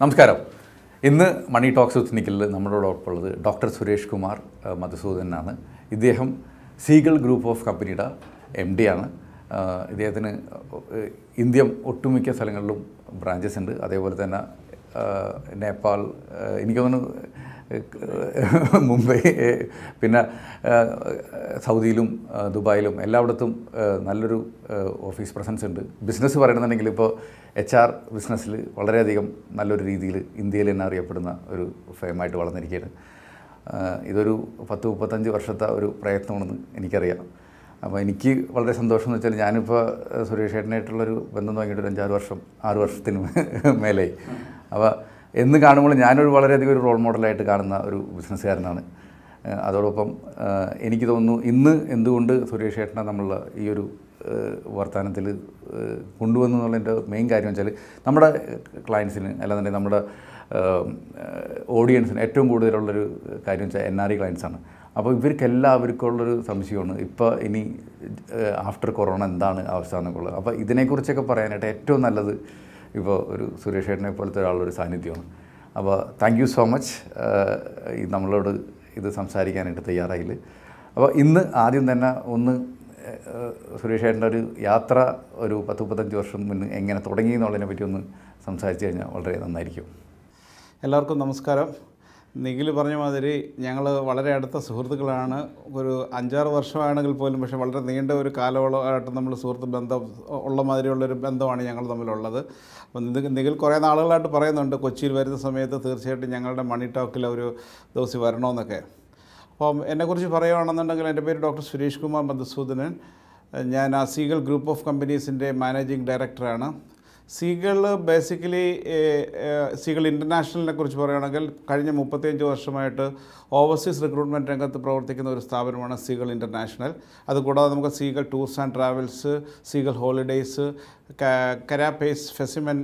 നമസ്കാരം ഇന്ന് മണി talks with നിക്കലിൽ നമ്മളോടൊപ്പം ഉള്ളത് ഡോക്ടർ സുരേഷ് കുമാർ മധുസൂദനാണ് ഇദ്ദേഹം സീഗൾ ഗ്രൂപ്പ് ഓഫ് കമ്പനിയുടെ എം ഡി ആണ് ഇദ്ദേഹത്തിന് ഇന്ത്യ ഒട്ടുമിക്ക സ്ഥലങ്ങളിലും ബ്രാഞ്ചസ് ഉണ്ട് അതേപോലെ തന്നെ നേപ്പാൾ എനിക്ക് തോന്നുന്നു മുംബൈ പിന്നെ സൗദിയിലും ദുബായിലും എല്ലായിടത്തും നല്ലൊരു ഓഫീസ് പ്രസൻസ് ഉണ്ട് ബിസിനസ് പറയണമെന്നുണ്ടെങ്കിൽ ഇപ്പോൾ എച്ച് ആർ ബിസിനസ്സിൽ വളരെയധികം നല്ലൊരു രീതിയിൽ ഇന്ത്യയിൽ തന്നെ അറിയപ്പെടുന്ന ഒരു ഫേമായിട്ട് വളർന്നിരിക്കുകയാണ് ഇതൊരു പത്ത് മുപ്പത്തഞ്ച് വർഷത്തെ ഒരു പ്രയത്നമാണെന്ന് എനിക്കറിയാം അപ്പോൾ എനിക്ക് വളരെ സന്തോഷം എന്ന് വെച്ചാൽ ഞാനിപ്പോൾ സുരേഷ് ഏട്ടനായിട്ടുള്ളൊരു ബന്ധം തുടങ്ങിയിട്ട് ഒരു അഞ്ചാറ് വർഷം ആറ് വർഷത്തിന് മേലായി അപ്പോൾ എന്ന് കാണുമ്പോൾ ഞാനൊരു വളരെയധികം ഒരു റോൾ മോഡലായിട്ട് കാണുന്ന ഒരു ബിസിനസ്സുകാരനാണ് അതോടൊപ്പം എനിക്ക് തോന്നുന്നു ഇന്ന് എന്തുകൊണ്ട് സുരേഷ് ഏട്ടനെ നമ്മൾ ഈ ഒരു വർത്തമാനത്തിൽ കൊണ്ടുവന്നു എന്നുള്ളതിൻ്റെ മെയിൻ കാര്യം വെച്ചാൽ നമ്മുടെ ക്ലയൻസിന് അല്ലാതെ നമ്മുടെ ഓഡിയൻസിന് ഏറ്റവും കൂടുതലുള്ളൊരു കാര്യം വെച്ചാൽ എൻ ആർ ഇ ക്ലയൻസാണ് അപ്പോൾ ഇവർക്കെല്ലാവർക്കുള്ളൊരു സംശയമാണ് ഇപ്പോൾ ഇനി ആഫ്റ്റർ കൊറോണ എന്താണ് അവസ്ഥ എന്നൊക്കെ ഉള്ളത് അപ്പോൾ ഇതിനെക്കുറിച്ചൊക്കെ പറയാനായിട്ട് ഏറ്റവും നല്ലത് ഇപ്പോൾ ഒരു സുരേഷ് ഏട്ടനെ പോലത്തെ ഒരാളൊരു സാന്നിധ്യമാണ് അപ്പോൾ താങ്ക് യു സോ മച്ച് നമ്മളോട് ഇത് സംസാരിക്കാനായിട്ട് തയ്യാറായില്ല അപ്പോൾ ഇന്ന് ആദ്യം തന്നെ ഒന്ന് സുരേഷ് ഏട്ടൻ്റെ ഒരു യാത്ര ഒരു പത്ത് മുപ്പത്തഞ്ച് വർഷം മുന്നേ എങ്ങനെ തുടങ്ങി എന്നുള്ളതിനെ പറ്റി ഒന്ന് സംസാരിച്ചു കഴിഞ്ഞാൽ വളരെ നന്നായിരിക്കും എല്ലാവർക്കും നമസ്കാരം നിഖിൽ പറഞ്ഞ മാതിരി ഞങ്ങൾ വളരെ അടുത്ത സുഹൃത്തുക്കളാണ് ഒരു അഞ്ചാറ് വർഷമാണെങ്കിൽ പോലും പക്ഷേ വളരെ നീണ്ട ഒരു കാലയളവായിട്ട് നമ്മൾ സുഹൃത്ത് ബന്ധം ഉള്ള മാതിരിയുള്ളൊരു ബന്ധമാണ് ഞങ്ങൾ തമ്മിലുള്ളത് അപ്പം നിഖിൽ കുറേ നാളുകളായിട്ട് പറയുന്നുണ്ട് കൊച്ചിയിൽ വരുന്ന സമയത്ത് തീർച്ചയായിട്ടും ഞങ്ങളുടെ മണി ടോക്കിൽ ഒരു ദിവസം വരണമെന്നൊക്കെ അപ്പം എന്നെക്കുറിച്ച് പറയുകയാണെന്നുണ്ടെങ്കിൽ എൻ്റെ പേര് ഡോക്ടർ സുരേഷ് കുമാർ മധുസൂദനൻ ഞാൻ അസീഗൽ ഗ്രൂപ്പ് ഓഫ് കമ്പനീസിൻ്റെ മാനേജിംഗ് ഡയറക്ടറാണ് സികൾ ബേസിക്കലി സികൾ ഇൻ്റർനാഷണലിനെ കുറിച്ച് പറയുകയാണെങ്കിൽ കഴിഞ്ഞ മുപ്പത്തിയഞ്ച് വർഷമായിട്ട് ഓവർസീസ് റിക്രൂട്ട്മെൻറ്റ് രംഗത്ത് പ്രവർത്തിക്കുന്ന ഒരു സ്ഥാപനമാണ് സികൾ ഇൻ്റർനാഷണൽ അതുകൂടാതെ നമുക്ക് സികൾ ടൂർസ് ആൻഡ് ട്രാവൽസ് സികൾ ഹോളിഡേയ്സ് കരാപേസ് ഫെസിമൻ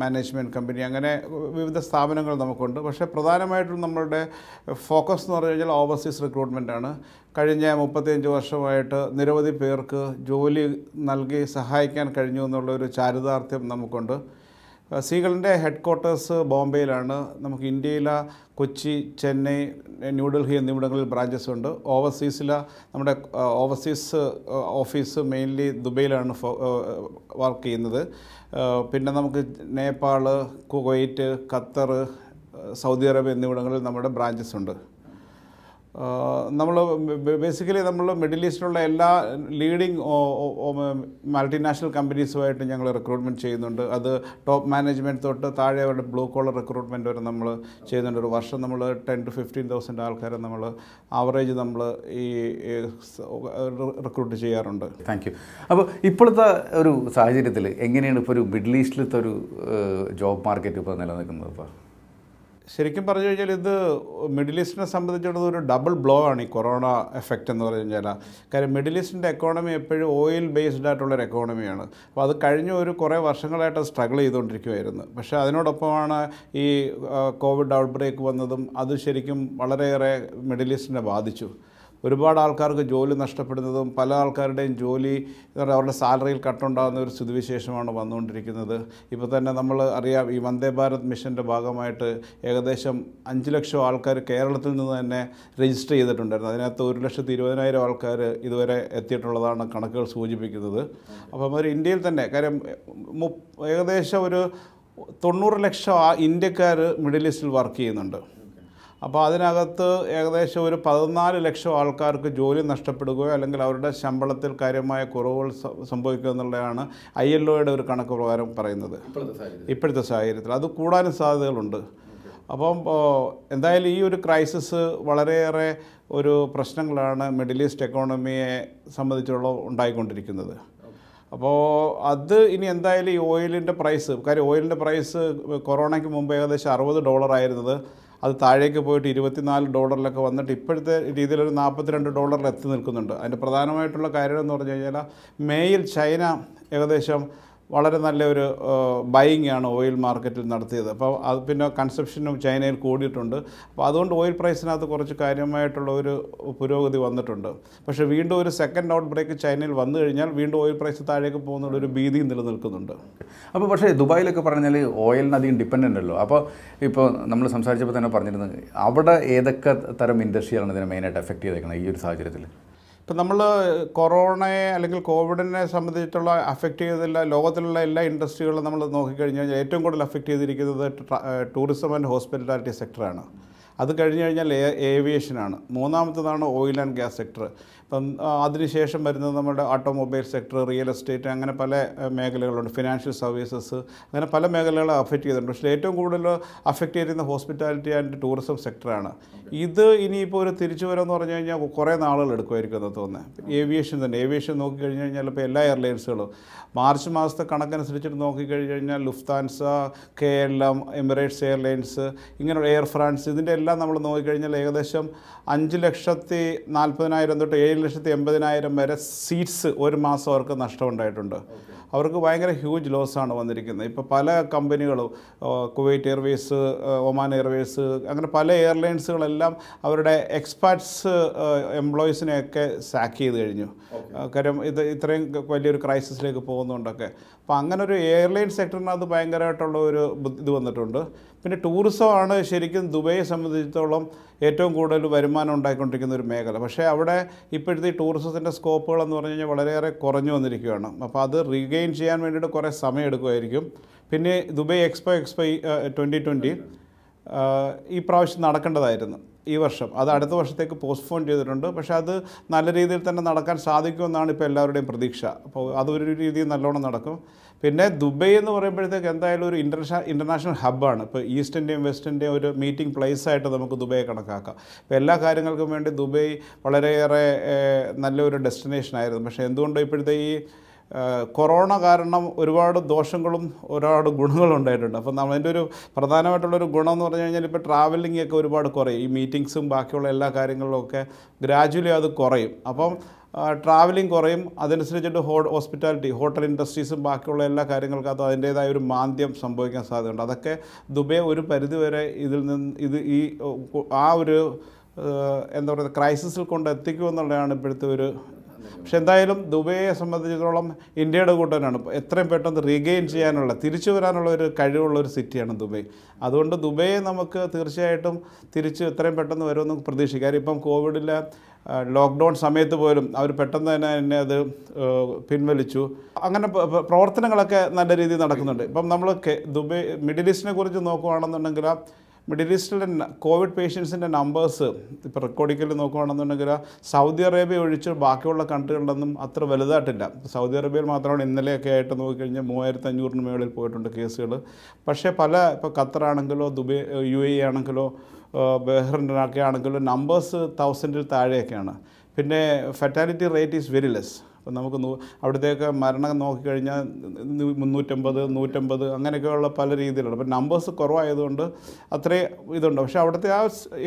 മാനേജ്മെൻറ്റ് കമ്പനി അങ്ങനെ വിവിധ സ്ഥാപനങ്ങൾ നമുക്കുണ്ട് പക്ഷേ പ്രധാനമായിട്ടും നമ്മളുടെ ഫോക്കസ് എന്ന് പറഞ്ഞു കഴിഞ്ഞാൽ ഓവർസീസ് റിക്രൂട്ട്മെൻ്റ് ആണ് കഴിഞ്ഞ മുപ്പത്തിയഞ്ച് വർഷമായിട്ട് നിരവധി പേർക്ക് ജോലി നൽകി സഹായിക്കാൻ കഴിഞ്ഞു എന്നുള്ളൊരു ചാരിതാർത്ഥ്യം നമുക്കുണ്ട് സീഗളിൻ്റെ ഹെഡ് ക്വാർട്ടേഴ്സ് ബോംബെയിലാണ് നമുക്ക് ഇന്ത്യയിലെ കൊച്ചി ചെന്നൈ ന്യൂഡൽഹി എന്നിവിടങ്ങളിൽ ബ്രാഞ്ചസ് ഉണ്ട് ഓവർസീസിലെ നമ്മുടെ ഓവർസീസ് ഓഫീസ് മെയിൻലി ദുബൈയിലാണ് വർക്ക് ചെയ്യുന്നത് പിന്നെ നമുക്ക് Nepal Kuwait Qatar Saudi Arabia എന്നിവിടങ്ങളിൽ നമ്മുടെ ബ്രാഞ്ചസ് ഉണ്ട് നമ്മൾ ബേസിക്കലി നമ്മൾ മിഡിൽ ഈസ്റ്റിലുള്ള എല്ലാ ലീഡിങ് മൾട്ടിനാഷണൽ കമ്പനീസുമായിട്ട് ഞങ്ങൾ റിക്രൂട്ട്മെൻറ്റ് ചെയ്യുന്നുണ്ട് അത് ടോപ്പ് മാനേജ്മെൻറ്റ് തൊട്ട് താഴെ അവരുടെ ബ്ലൂ കോളർ റിക്രൂട്ട്മെൻറ്റ് വരെ നമ്മൾ ചെയ്യുന്നുണ്ട് ഒരു വർഷം നമ്മൾ ടെൻ ടു ഫിഫ്റ്റീൻ തൗസൻഡ് ആൾക്കാരെ നമ്മൾ ആവറേജ് നമ്മൾ ഈ റിക്രൂട്ട് ചെയ്യാറുണ്ട് താങ്ക് യു അപ്പോൾ ഇപ്പോഴത്തെ ഒരു സാഹചര്യത്തിൽ എങ്ങനെയാണ് ഇപ്പോൾ ഒരു മിഡിൽ ഈസ്റ്റിലത്തെ ഒരു ജോബ് മാർക്കറ്റ് ഇപ്പോൾ നിലനിൽക്കുന്നത് ഇപ്പോൾ ശരിക്കും പറഞ്ഞു കഴിഞ്ഞാൽ ഇത് മിഡിൽ ഈസ്റ്റിനെ സംബന്ധിച്ചിടത്തോളം ഒരു ഡബിൾ ബ്ലോ ആണ് ഈ കൊറോണ എഫക്റ്റ് എന്ന് പറഞ്ഞു കഴിഞ്ഞാൽ കാര്യം മിഡിൽ ഈസ്റ്റിൻ്റെ എക്കോണമി എപ്പോഴും ഓയിൽ ബേസ്ഡ് ആയിട്ടുള്ളൊരു എക്കോണമിയാണ് അപ്പോൾ അത് കഴിഞ്ഞ ഒരു കുറേ വർഷങ്ങളായിട്ട് സ്ട്രഗിൾ ചെയ്തുകൊണ്ടിരിക്കുമായിരുന്നു പക്ഷേ അതിനോടൊപ്പമാണ് ഈ കോവിഡ് ഔട്ട് ബ്രേക്ക് വന്നതും അത് ശരിക്കും വളരെയേറെ മിഡിൽ ഈസ്റ്റിനെ ബാധിച്ചു ഒരുപാട് ആൾക്കാർക്ക് ജോലി നഷ്ടപ്പെടുന്നതും പല ആൾക്കാരുടെയും ജോലി അവരുടെ സാലറിയിൽ കട്ടുണ്ടാകുന്ന ഒരു സ്ഥിതിവിശേഷമാണ് വന്നുകൊണ്ടിരിക്കുന്നത് ഇപ്പോൾ തന്നെ നമ്മൾ അറിയാം ഈ വന്ദേ ഭാരത് മിഷൻ്റെ ഭാഗമായിട്ട് ഏകദേശം അഞ്ച് ലക്ഷം ആൾക്കാർ കേരളത്തിൽ നിന്ന് തന്നെ രജിസ്റ്റർ ചെയ്തിട്ടുണ്ടായിരുന്നു അതിനകത്ത് ഒരു ലക്ഷത്തി ഇരുപതിനായിരം ആൾക്കാർ ഇതുവരെ എത്തിയിട്ടുള്ളതാണ് കണക്കുകൾ സൂചിപ്പിക്കുന്നത് അപ്പം ഒരു ഇന്ത്യയിൽ തന്നെ കാര്യം ഏകദേശം ഒരു തൊണ്ണൂറ് ലക്ഷം ഇന്ത്യക്കാർ മിഡിൽ ഈസ്റ്റിൽ വർക്ക് ചെയ്യുന്നുണ്ട് അപ്പോൾ അതിനകത്ത് ഏകദേശം ഒരു പതിനാല് ലക്ഷം ആൾക്കാർക്ക് ജോലി നഷ്ടപ്പെടുകയോ അല്ലെങ്കിൽ അവരുടെ ശമ്പളത്തിൽ കാര്യമായ കുറവുകൾ സംഭവിക്കുക എന്നുള്ളതാണ് ഐ എൽ ഒയുടെ ഒരു കണക്ക് പ്രകാരം പറയുന്നത് ഇപ്പോഴത്തെ സാഹചര്യത്തിൽ അത് കൂടാനും സാധ്യതകളുണ്ട് അപ്പം എന്തായാലും ഈ ഒരു ക്രൈസിസ് വളരെയേറെ ഒരു പ്രശ്നങ്ങളാണ് മിഡിൽ ഈസ്റ്റ് എക്കോണമിയെ സംബന്ധിച്ചുള്ള ഉണ്ടായിക്കൊണ്ടിരിക്കുന്നത് അപ്പോൾ അത് ഇനി എന്തായാലും ഈ ഓയിലിൻ്റെ പ്രൈസ് കാര്യം ഓയിലിൻ്റെ പ്രൈസ് കൊറോണയ്ക്ക് മുമ്പ് ഏകദേശം അറുപത് ഡോളർ ആയിരുന്നത് അത് താഴേക്ക് പോയിട്ട് ഇരുപത്തിനാല് ഡോളറിലൊക്കെ വന്നിട്ട് ഇപ്പോഴത്തെ രീതിയിൽ ഒരു നാൽപ്പത്തിരണ്ട് ഡോളറിൽ എത്തി നിൽക്കുന്നുണ്ട് അതിൻ്റെ പ്രധാനമായിട്ടുള്ള കാര്യം എന്ന് പറഞ്ഞു കഴിഞ്ഞാൽ മേയിൽ ചൈന ഏകദേശം വളരെ നല്ലൊരു ബൈയിങ് ആണ് ഓയിൽ മാർക്കറ്റിൽ നടത്തിയത് അപ്പോൾ അത് പിന്നെ കൺസെപ്ഷനും ചൈനയിൽ കൂടിയിട്ടുണ്ട് അപ്പോൾ അതുകൊണ്ട് ഓയിൽ പ്രൈസിനകത്ത് കുറച്ച് കാര്യമായിട്ടുള്ള ഒരു പുരോഗതി വന്നിട്ടുണ്ട് പക്ഷേ വീണ്ടും ഒരു സെക്കൻഡ് ഔട്ട് ബ്രേക്ക് ചൈനയിൽ വന്നു കഴിഞ്ഞാൽ വീണ്ടും ഓയിൽ പ്രൈസ് താഴേക്ക് പോകുന്നുള്ളൊരു ഭീതി നിലനിൽക്കുന്നുണ്ട് അപ്പോൾ പക്ഷേ ദുബായിലൊക്കെ പറഞ്ഞാൽ ഓയിലിന് അധികം ഡിപ്പെൻഡൻ്റ് അല്ലോ അപ്പോൾ ഇപ്പോൾ നമ്മൾ സംസാരിച്ചപ്പോൾ തന്നെ പറഞ്ഞിരുന്നത് അവിടെ ഏതൊക്കെ തരം ഇൻഡസ്ട്രിയാണ് ഇതിനെ മെയിനായിട്ട് എഫക്റ്റ് ചെയ്തേക്കുന്നത് ഈ ഒരു സാഹചര്യത്തിൽ ഇപ്പം നമ്മൾ കൊറോണയെ അല്ലെങ്കിൽ കോവിഡിനെ സംബന്ധിച്ചുള്ള അഫക്റ്റ് ചെയ്തുള്ള ലോകത്തിലുള്ള എല്ലാ ഇൻഡസ്ട്രികളും നമ്മൾ നോക്കിക്കഴിഞ്ഞാൽ ഏറ്റവും കൂടുതൽ അഫക്റ്റ് ചെയ്തിരിക്കുന്നത് ടൂറിസം ആൻഡ് ഹോസ്പിറ്റാലിറ്റി സെക്ടറാണ് അത് കഴിഞ്ഞ് കഴിഞ്ഞാൽ ഏവിയേഷനാണ് മൂന്നാമത്തതാണ് ഓയിൽ ആൻഡ് ഗ്യാസ് സെക്ടർ ഇപ്പം അതിനുശേഷം വരുന്നത് നമ്മുടെ ഓട്ടോമൊബൈൽ സെക്ടർ റിയൽ എസ്റ്റേറ്റ് അങ്ങനെ പല മേഖലകളുണ്ട് ഫിനാൻഷ്യൽ സർവീസസ് അങ്ങനെ പല മേഖലകളെ അഫക്റ്റ് ചെയ്തിട്ടുണ്ട് പക്ഷേ ഏറ്റവും കൂടുതൽ അഫക്റ്റ് ചെയ്യുന്ന ഹോസ്പിറ്റാലിറ്റി ആൻഡ് ടൂറിസം സെക്ടറാണ് ഇത് ഇനിയിപ്പോൾ ഒരു തിരിച്ചു വരാമെന്ന് പറഞ്ഞു കഴിഞ്ഞാൽ കുറേ നാളുകൾ എടുക്കുമായിരിക്കും എന്ന് തോന്നുന്നത് ഏവിയേഷൻ തന്നെ ഏവിയേഷൻ നോക്കിക്കഴിഞ്ഞ് കഴിഞ്ഞാൽ ഇപ്പോൾ എല്ലാ എയർലൈൻസുകളും മാർച്ച് മാസത്തെ കണക്കനുസരിച്ചിട്ട് നോക്കിക്കഴിഞ്ഞ് കഴിഞ്ഞാൽ Lufthansa K L M Emirates airlines ഇങ്ങനെയുള്ള എയർ ഫ്രാൻസ് ഇതിൻ്റെ എല്ലാം നമ്മൾ നോക്കിക്കഴിഞ്ഞാൽ ഏകദേശം അഞ്ച് ലക്ഷത്തി നാൽപ്പതിനായിരം തൊട്ട് ഏഴ് ഏഴ് ലക്ഷത്തി എൺപതിനായിരം വരെ സീറ്റ്സ് ഒരു മാസം അവർക്ക് നഷ്ടമുണ്ടായിട്ടുണ്ട് അവർക്ക് ഭയങ്കര ഹ്യൂജ് ലോസാണ് വന്നിരിക്കുന്നത് ഇപ്പോൾ പല കമ്പനികളും കുവൈറ്റ് എയർവേസ് ഒമാൻ എയർവേസ് അങ്ങനെ പല എയർലൈൻസുകളെല്ലാം അവരുടെ എക്സ്പാർട്സ് എംപ്ലോയീസിനെയൊക്കെ സാക്ക് ചെയ്ത് കഴിഞ്ഞു കാര്യം ഇത് ഇത്രയും വലിയൊരു ക്രൈസിസിലേക്ക് പോകുന്നുണ്ടൊക്കെ അപ്പോൾ അങ്ങനെ ഒരു എയർലൈൻ സെക്ടറിനകത്ത് ഭയങ്കരമായിട്ടുള്ള ഒരു ഇത് വന്നിട്ടുണ്ട് പിന്നെ ടൂറിസമാണ് ശരിക്കും ദുബൈയെ സംബന്ധിച്ചിടത്തോളം ഏറ്റവും കൂടുതൽ വരുമാനം ഉണ്ടായിക്കൊണ്ടിരിക്കുന്ന ഒരു മേഖല പക്ഷേ അവിടെ ഇപ്പോഴത്തെ ഈ ടൂറിസത്തിൻ്റെ സ്കോപ്പുകൾ എന്ന് പറഞ്ഞു കഴിഞ്ഞാൽ വളരെയേറെ കുറഞ്ഞു വന്നിരിക്കുകയാണ് അപ്പോൾ അത് റീഗെയിൻ ചെയ്യാൻ വേണ്ടിയിട്ട് കുറേ സമയം എടുക്കുമായിരിക്കും പിന്നെ Dubai expo expo twenty twenty ഈ പ്രാവശ്യം നടക്കേണ്ടതായിരുന്നു ഈ വർഷം അത് അടുത്ത വർഷത്തേക്ക് പോസ്റ്റ്പോൺ ചെയ്തിട്ടുണ്ട് പക്ഷേ അത് നല്ല രീതിയിൽ തന്നെ നടക്കാൻ സാധിക്കുമെന്നാണ് ഇപ്പോൾ എല്ലാവരുടെയും പ്രതീക്ഷ അപ്പോൾ അതൊരു രീതിയിൽ നല്ലോണം നടക്കും പിന്നെ ദുബൈ എന്ന് പറയുമ്പോഴത്തേക്ക് എന്തായാലും ഒരു ഇൻ്റർനാ ഇൻ്റർനാഷണൽ ഹബ്ബാണ് ഇപ്പോൾ ഈസ്റ്റിൻ്റെയും വെസ്റ്റിൻ്റെയും ഒരു മീറ്റിംഗ് പ്ലേസ് ആയിട്ട് നമുക്ക് ദുബൈയെ കണക്കാക്കാം ഇപ്പോൾ എല്ലാ കാര്യങ്ങൾക്കും വേണ്ടി ദുബൈ വളരെയേറെ നല്ലൊരു ഡെസ്റ്റിനേഷൻ ആയിരുന്നു പക്ഷേ എന്തുകൊണ്ടോ ഇപ്പോഴത്തെ ഈ കൊറോണ കാരണം ഒരുപാട് ദോഷങ്ങളും ഒരുപാട് ഗുണങ്ങളും ഉണ്ടായിട്ടുണ്ട് അപ്പം അതിൻ്റെ ഒരു പ്രധാനമായിട്ടുള്ളൊരു ഗുണം എന്ന് പറഞ്ഞു കഴിഞ്ഞാൽ ഇപ്പോൾ ട്രാവലിംഗ് ഒക്കെ ഒരുപാട് കുറയും ഈ മീറ്റിങ്സും ബാക്കിയുള്ള എല്ലാ കാര്യങ്ങളിലൊക്കെ ഗ്രാജുവലി അത് കുറയും അപ്പം ട്രാവലിംഗ് കുറയും അതനുസരിച്ചിട്ട് ഹോ ഹോസ്പിറ്റാലിറ്റി ഹോട്ടൽ ഇൻഡസ്ട്രീസും ബാക്കിയുള്ള എല്ലാ കാര്യങ്ങൾക്കും അതിൻ്റേതായ ഒരു മാന്ദ്യം സംഭവിക്കാൻ സാധ്യതയുണ്ട് അതൊക്കെ ദുബൈ ഒരു പരിധിവരെ ഇതിൽ നിന്ന് ഇത് ഈ ആ ഒരു എന്താ പറയുക ക്രൈസിസിൽ കൊണ്ട് എത്തിക്കുമെന്നുള്ളതാണ് ഇപ്പോഴത്തെ ഒരു പക്ഷെ എന്തായാലും ദുബൈയെ സംബന്ധിച്ചിടത്തോളം ഇന്ത്യയുടെ കൂട്ടനാണ് എത്രയും പെട്ടെന്ന് റീഗെയിൻ ചെയ്യാനുള്ള തിരിച്ചു വരാനുള്ള ഒരു കഴിവുള്ള ഒരു സിറ്റിയാണ് ദുബൈ അതുകൊണ്ട് ദുബൈയെ നമുക്ക് തീർച്ചയായിട്ടും തിരിച്ച് എത്രയും പെട്ടെന്ന് വരുമെന്ന് പ്രതീക്ഷിക്കാം കാര്യം ഇപ്പം കോവിഡിലെ ലോക്ക്ഡൗൺ സമയത്ത് പോലും അവർ പെട്ടെന്ന് തന്നെ എന്നെ അത് പിൻവലിച്ചു അങ്ങനെ പ്രവർത്തനങ്ങളൊക്കെ നല്ല രീതിയിൽ നടക്കുന്നുണ്ട് ഇപ്പം നമ്മൾ ദുബൈ മിഡിൽ ഈസ്റ്റിനെ കുറിച്ച് നോക്കുകയാണെന്നുണ്ടെങ്കിൽ മിഡിൽ ഈസ്റ്റിലെ കോവിഡ് പേഷ്യൻസിൻ്റെ നമ്പേഴ്സ് ഇപ്പോൾ റെക്കോർഡിക്കൽ നോക്കുകയാണെന്നുണ്ടെങ്കിൽ സൗദി അറേബ്യ ഒഴിച്ച് ബാക്കിയുള്ള കൺട്രികളിലൊന്നും അത്ര വലുതായിട്ടില്ല സൗദി അറേബ്യയിൽ മാത്രമാണ് ഇന്നലെയൊക്കെ ആയിട്ട് നോക്കിക്കഴിഞ്ഞാൽ മൂവായിരത്തി അഞ്ഞൂറിന് മുകളിൽ പോയിട്ടുണ്ട് കേസുകൾ പക്ഷേ പല ഇപ്പോൾ ഖത്തറാണെങ്കിലോ ദുബൈ യു എ e ആണെങ്കിലോ ബഹ്റിനൊക്കെ ആണെങ്കിലും നമ്പേഴ്സ് തൗസൻഡിൽ താഴെയൊക്കെയാണ് പിന്നെ fatality rate is very less അപ്പം നമുക്ക് അവിടത്തേക്ക് മരണം നോക്കിക്കഴിഞ്ഞാൽ മുന്നൂറ്റമ്പത് നൂറ്റമ്പത് അങ്ങനെയൊക്കെയുള്ള പല രീതിയിലുണ്ട് അപ്പം നമ്പേഴ്സ് കുറവായതുകൊണ്ട് അത്രയും ഇതുണ്ട് പക്ഷേ അവിടുത്തെ ആ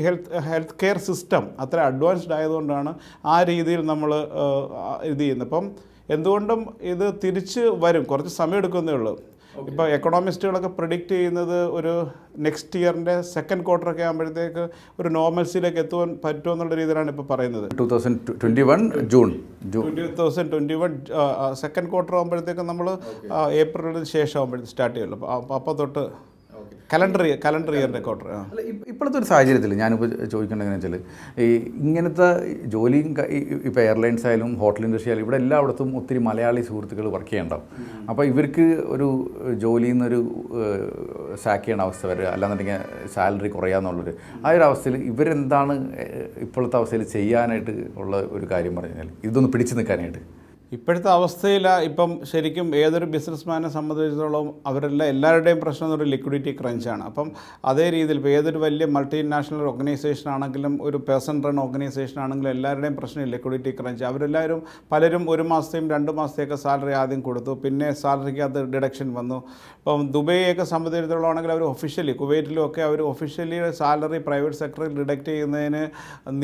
ഹെൽത്ത് ഹെൽത്ത് കെയർ സിസ്റ്റം അത്ര അഡ്വാൻസ്ഡ് ആയതുകൊണ്ടാണ് ആ രീതിയിൽ നമ്മൾ ഇത് ചെയ്യുന്നത് അപ്പം എന്തുകൊണ്ടും ഇത് തിരിച്ച് വരും കുറച്ച് സമയം എടുക്കുന്നേ ഉള്ളൂ ഇപ്പോൾ എക്കണോമിസ്റ്റുകളൊക്കെ പ്രിഡിക്റ്റ് ചെയ്യുന്നത് ഒരു നെക്സ്റ്റ് ഇയറിൻ്റെ സെക്കൻഡ് ക്വാർട്ടർ ഒക്കെ ആകുമ്പോഴത്തേക്ക് ഒരു നോർമൽസിയിലേക്ക് എത്തുവാൻ പറ്റുമോ എന്നുള്ള രീതിയിലാണ് ഇപ്പോൾ പറയുന്നത് two thousand twenty one June two thousand twenty one second quarter ആകുമ്പോഴത്തേക്ക് നമ്മൾ ഏപ്രിലിന് ശേഷം ആകുമ്പോഴത്തേക്ക് സ്റ്റാർട്ട് ചെയ്യുള്ളൂ അപ്പോൾ അപ്പോൾ തൊട്ട് കലണ്ടർ ഇയർ കലണ്ടർ ഇയറിൻ്റെ ക്വാർട്ടർ ഇപ്പോഴത്തെ ഒരു സാഹചര്യത്തിൽ ഞാനിപ്പോൾ ചോദിക്കേണ്ടതെന്ന് വെച്ചാൽ ഈ ഇങ്ങനത്തെ ജോലിയും ഇപ്പോൾ എയർലൈൻസ് ആയാലും ഹോട്ടൽ ഇൻഡസ്ട്രി ആയാലും ഇവിടെ എല്ലായിടത്തും ഒത്തിരി മലയാളി സുഹൃത്തുക്കൾ വർക്ക് ചെയ്യണ്ടാവും അപ്പോൾ ഇവർക്ക് ഒരു ജോലിയിൽ നിന്നൊരു സാക്ക് ചെയ്യണ അവസ്ഥ വരിക അല്ലാന്നുണ്ടെങ്കിൽ സാലറി കുറയാന്നുള്ളൊരു ആ ഒരു അവസ്ഥയിൽ ഇവരെന്താണ് ഇപ്പോഴത്തെ അവസ്ഥയിൽ ചെയ്യാനായിട്ട് ഉള്ള ഒരു കാര്യം പറഞ്ഞു കഴിഞ്ഞാൽ ഇതൊന്ന് പിടിച്ചു നിൽക്കാനായിട്ട് ഇപ്പോഴത്തെ അവസ്ഥയിൽ ഇപ്പം ശരിക്കും ഏതൊരു ബിസിനസ്മാനെ സംബന്ധിച്ചിടത്തോളം അവരെല്ലാം എല്ലാവരുടെയും പ്രശ്നം ഒരു ലിക്വിഡിറ്റി ക്രഞ്ചാണ് അപ്പം അതേ രീതിയിൽ ഇപ്പോൾ ഏതൊരു വലിയ മൾട്ടിനാഷണൽ ഓർഗനൈസേഷൻ ആണെങ്കിലും ഒരു പേഴ്സൺ റൺ ഓർഗനൈസേഷൻ ആണെങ്കിലും എല്ലാവരുടെയും പ്രശ്നം ലിക്വിഡിറ്റി ക്രഞ്ച് അവരെല്ലാവരും പലരും ഒരു മാസത്തെയും രണ്ട് മാസത്തെയൊക്കെ സാലറി ആദ്യം കൊടുത്തു പിന്നെ അത് ഡിഡക്ഷൻ വന്നു ഇപ്പം ദുബൈയൊക്കെ സംബന്ധിച്ചിടത്തോളം ആണെങ്കിൽ അവർ ഒഫീഷ്യലി കുവൈറ്റിലും ഒക്കെ അവർ ഒഫീഷ്യലി സാലറി പ്രൈവറ്റ് സെക്ടറിൽ ഡിഡക്റ്റ് ചെയ്യുന്നതിന്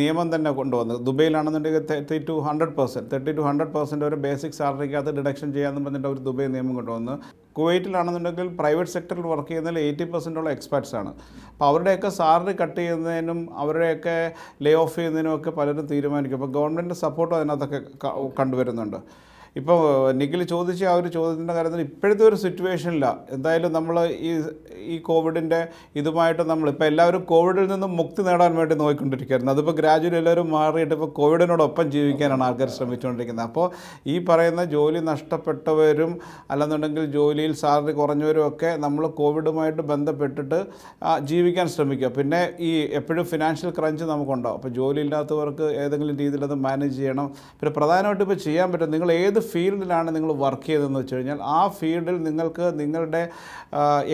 നിയമം തന്നെ കൊണ്ടുവന്നു ദുബൈയിലാണെന്നുണ്ടെങ്കിൽ thirty to hundred percent thirty to hundred percent അവരുടെ ബേസിക് സാലറിക്കകത്ത് ഡിഡക്ഷൻ ചെയ്യാമെന്ന് പറഞ്ഞിട്ട് അവർ ദുബൈ നിയമം കൊണ്ടുവന്ന് കുവൈറ്റിലാണെന്നുണ്ടെങ്കിൽ പ്രൈവറ്റ് സെക്ടറിൽ വർക്ക് ചെയ്യുന്നതിൽ എയ്റ്റി പെർസെൻറ്റോളം എക്സ്പെർട്സ് ആണ് അപ്പോൾ അവരുടെയൊക്കെ സാലറി കട്ട് ചെയ്യുന്നതിനും അവരുടെയൊക്കെ ലേ ഓഫ് ചെയ്യുന്നതിനും ഒക്കെ പലരും തീരുമാനിക്കും അപ്പോൾ ഗവൺമെൻറ് സപ്പോർട്ട് അതിനകത്തൊക്കെ കണ്ടുവരുന്നുണ്ട് ഇപ്പോൾ നിഖിൽ ചോദിച്ച ആ ഒരു ചോദ്യത്തിൻ്റെ കാര്യത്തിൽ ഇപ്പോഴത്തെ ഒരു സിറ്റുവേഷനില്ല എന്തായാലും നമ്മൾ ഈ ഈ കോവിഡിൻ്റെ ഇതുമായിട്ട് നമ്മൾ ഇപ്പോൾ എല്ലാവരും കോവിഡിൽ നിന്നും മുക്തി നേടാൻ വേണ്ടി നോക്കിക്കൊണ്ടിരിക്കുകയായിരുന്നു അതിപ്പോൾ ഗ്രാജുവലി എല്ലാവരും മാറിയിട്ട് ഇപ്പോൾ കോവിഡിനോടൊപ്പം ജീവിക്കാനാണ് ആൾക്കാർ ശ്രമിച്ചുകൊണ്ടിരിക്കുന്നത് അപ്പോൾ ഈ പറയുന്ന ജോലി നഷ്ടപ്പെട്ടവരും അല്ലെന്നുണ്ടെങ്കിൽ ജോലിയിൽ സാലറി കുറഞ്ഞവരും ഒക്കെ നമ്മൾ കോവിഡുമായിട്ട് ബന്ധപ്പെട്ടിട്ട് ജീവിക്കാൻ ശ്രമിക്കുക പിന്നെ ഈ എപ്പോഴും ഫിനാൻഷ്യൽ ക്രഞ്ച് നമുക്കുണ്ടാവും അപ്പോൾ ജോലി ഇല്ലാത്തവർക്ക് ഏതെങ്കിലും രീതിയിലത് മാനേജ് ചെയ്യണം പിന്നെ പ്രധാനമായിട്ട് ഇപ്പോൾ ചെയ്യാൻ പറ്റും നിങ്ങൾ ഏത് ഫീൽഡിലാണ് നിങ്ങൾ വർക്ക് ചെയ്തതെന്ന് വെച്ച് കഴിഞ്ഞാൽ ആ ഫീൽഡിൽ നിങ്ങൾക്ക് നിങ്ങളുടെ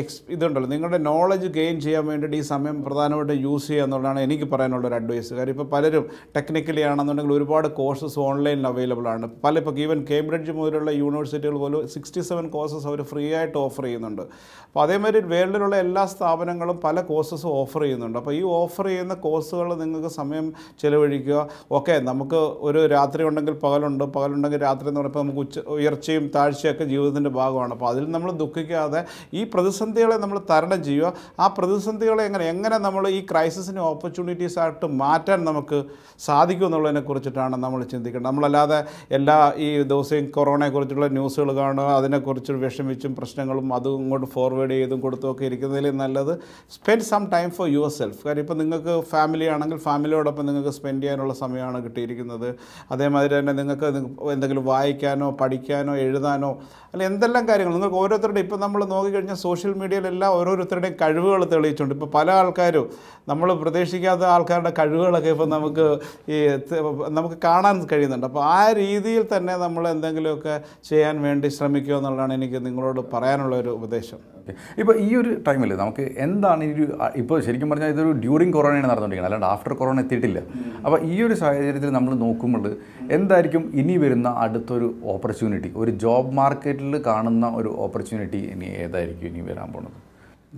എക്സ് ഇതുണ്ടല്ലോ നിങ്ങളുടെ നോളജ് ഗെയിൻ ചെയ്യാൻ വേണ്ടിയിട്ട് ഈ സമയം പ്രധാനമായിട്ടും യൂസ് ചെയ്യുക എന്നുള്ളതാണ് എനിക്ക് പറയാനുള്ള ഒരു അഡ്വൈസ് കാര്യം ഇപ്പോൾ പലരും ടെക്നിക്കലി ആണെന്നുണ്ടെങ്കിൽ ഒരുപാട് കോഴ്സസ് ഓൺലൈനിൽ അവൈലബിൾ ആണ് പല ഇപ്പോൾ ഈവൻ കേംബ്രിഡ്ജ് മുതലുള്ള യൂണിവേഴ്സിറ്റികൾ പോലും സിക്സ്റ്റി സെവൻ കോഴ്സസ് അവർ ഫ്രീ ആയിട്ട് ഓഫർ ചെയ്യുന്നുണ്ട് അപ്പോൾ അതേമാതിരി വേൾഡിലുള്ള എല്ലാ സ്ഥാപനങ്ങളും പല കോഴ്സസും ഓഫർ ചെയ്യുന്നുണ്ട് അപ്പോൾ ഈ ഓഫർ ചെയ്യുന്ന കോഴ്സുകൾ നിങ്ങൾക്ക് സമയം ചിലവഴിക്കുക ഓക്കെ നമുക്ക് ഒരു രാത്രി ഉണ്ടെങ്കിൽ പകലുണ്ട് പകലുണ്ടെങ്കിൽ രാത്രി എന്ന് പറയുമ്പോൾ നമുക്ക് ഉച്ച ഉയർച്ചയും താഴ്ചയൊക്കെ ജീവിതത്തിൻ്റെ ഭാഗമാണ് അപ്പോൾ അതിൽ നമ്മൾ ദുഃഖിക്കാതെ ഈ പ്രതിസന്ധികളെ നമ്മൾ തരണം ചെയ്യുക ആ പ്രതിസന്ധികളെ എങ്ങനെ എങ്ങനെ നമ്മൾ ഈ ക്രൈസിസിനെ ഓപ്പർച്യൂണിറ്റീസ് ആയിട്ട് മാറ്റാൻ നമുക്ക് സാധിക്കും എന്നുള്ളതിനെ കുറിച്ചിട്ടാണ് നമ്മൾ ചിന്തിക്കേണ്ടത് നമ്മളല്ലാതെ എല്ലാ ഈ ദിവസവും കൊറോണയെക്കുറിച്ചുള്ള ന്യൂസുകൾ കാണുക അതിനെക്കുറിച്ച് വിഷമിച്ചും പ്രശ്നങ്ങളും അതും ഇങ്ങോട്ട് ഫോർവേഡ് ചെയ്തും കൊടുത്തുമൊക്കെ ഇരിക്കുന്നതിൽ നല്ലത് spend some time for yourself കാര്യം ഇപ്പോൾ നിങ്ങൾക്ക് ഫാമിലി ആണെങ്കിൽ ഫാമിലിയോടൊപ്പം നിങ്ങൾക്ക് സ്പെൻഡ് ചെയ്യാനുള്ള സമയമാണ് കിട്ടിയിരിക്കുന്നത് അതേമാതിരി തന്നെ നിങ്ങൾക്ക് എന്തെങ്കിലും വായിക്കാൻ വായിക്കാനോ പഠിക്കാനോ എഴുതാനോ അല്ല എന്തെല്ലാം കാര്യങ്ങൾ നിങ്ങൾക്ക് ഓരോരുത്തരുടെ ഇപ്പം നമ്മൾ നോക്കിക്കഴിഞ്ഞാൽ സോഷ്യൽ മീഡിയയിലെല്ലാം ഓരോരുത്തരുടെയും കഴിവുകൾ തെളിയിച്ചുണ്ട് ഇപ്പോൾ പല ആൾക്കാരും നമ്മൾ പ്രതീക്ഷിക്കാത്ത ആൾക്കാരുടെ കഴിവുകളൊക്കെ ഇപ്പം നമുക്ക് ഈ നമുക്ക് കാണാൻ കഴിയുന്നുണ്ട് അപ്പോൾ ആ രീതിയിൽ തന്നെ നമ്മൾ എന്തെങ്കിലുമൊക്കെ ചെയ്യാൻ വേണ്ടി ശ്രമിക്കുക എന്നുള്ളതാണ് എനിക്ക് നിങ്ങളോട് പറയാനുള്ള ഒരു ഉപദേശം ഇപ്പോൾ ഈ ഒരു ടൈമിൽ നമുക്ക് എന്താണ് ഈ ഒരു ഇപ്പോൾ ശരിക്കും പറഞ്ഞാൽ ഇതൊരു ഡ്യൂറിങ് കൊറോണയാണ് നടന്നുകൊണ്ടിരിക്കുന്നത് അല്ലാണ്ട് ആഫ്റ്റർ കൊറോണ എത്തിയിട്ടില്ല അപ്പോൾ ഈ ഒരു സാഹചര്യത്തിൽ നമ്മൾ നോക്കുമ്പോൾ എന്തായിരിക്കും ഇനി വരുന്ന അടുത്തൊരു ഓപ്പർച്യൂണിറ്റി ഒരു ജോബ് മാർക്കറ്റിൽ കാണുന്ന ഒരു ഓപ്പർച്യൂണിറ്റി ഇനി ഏതായിരിക്കും ഇനി വരാൻ പോണത്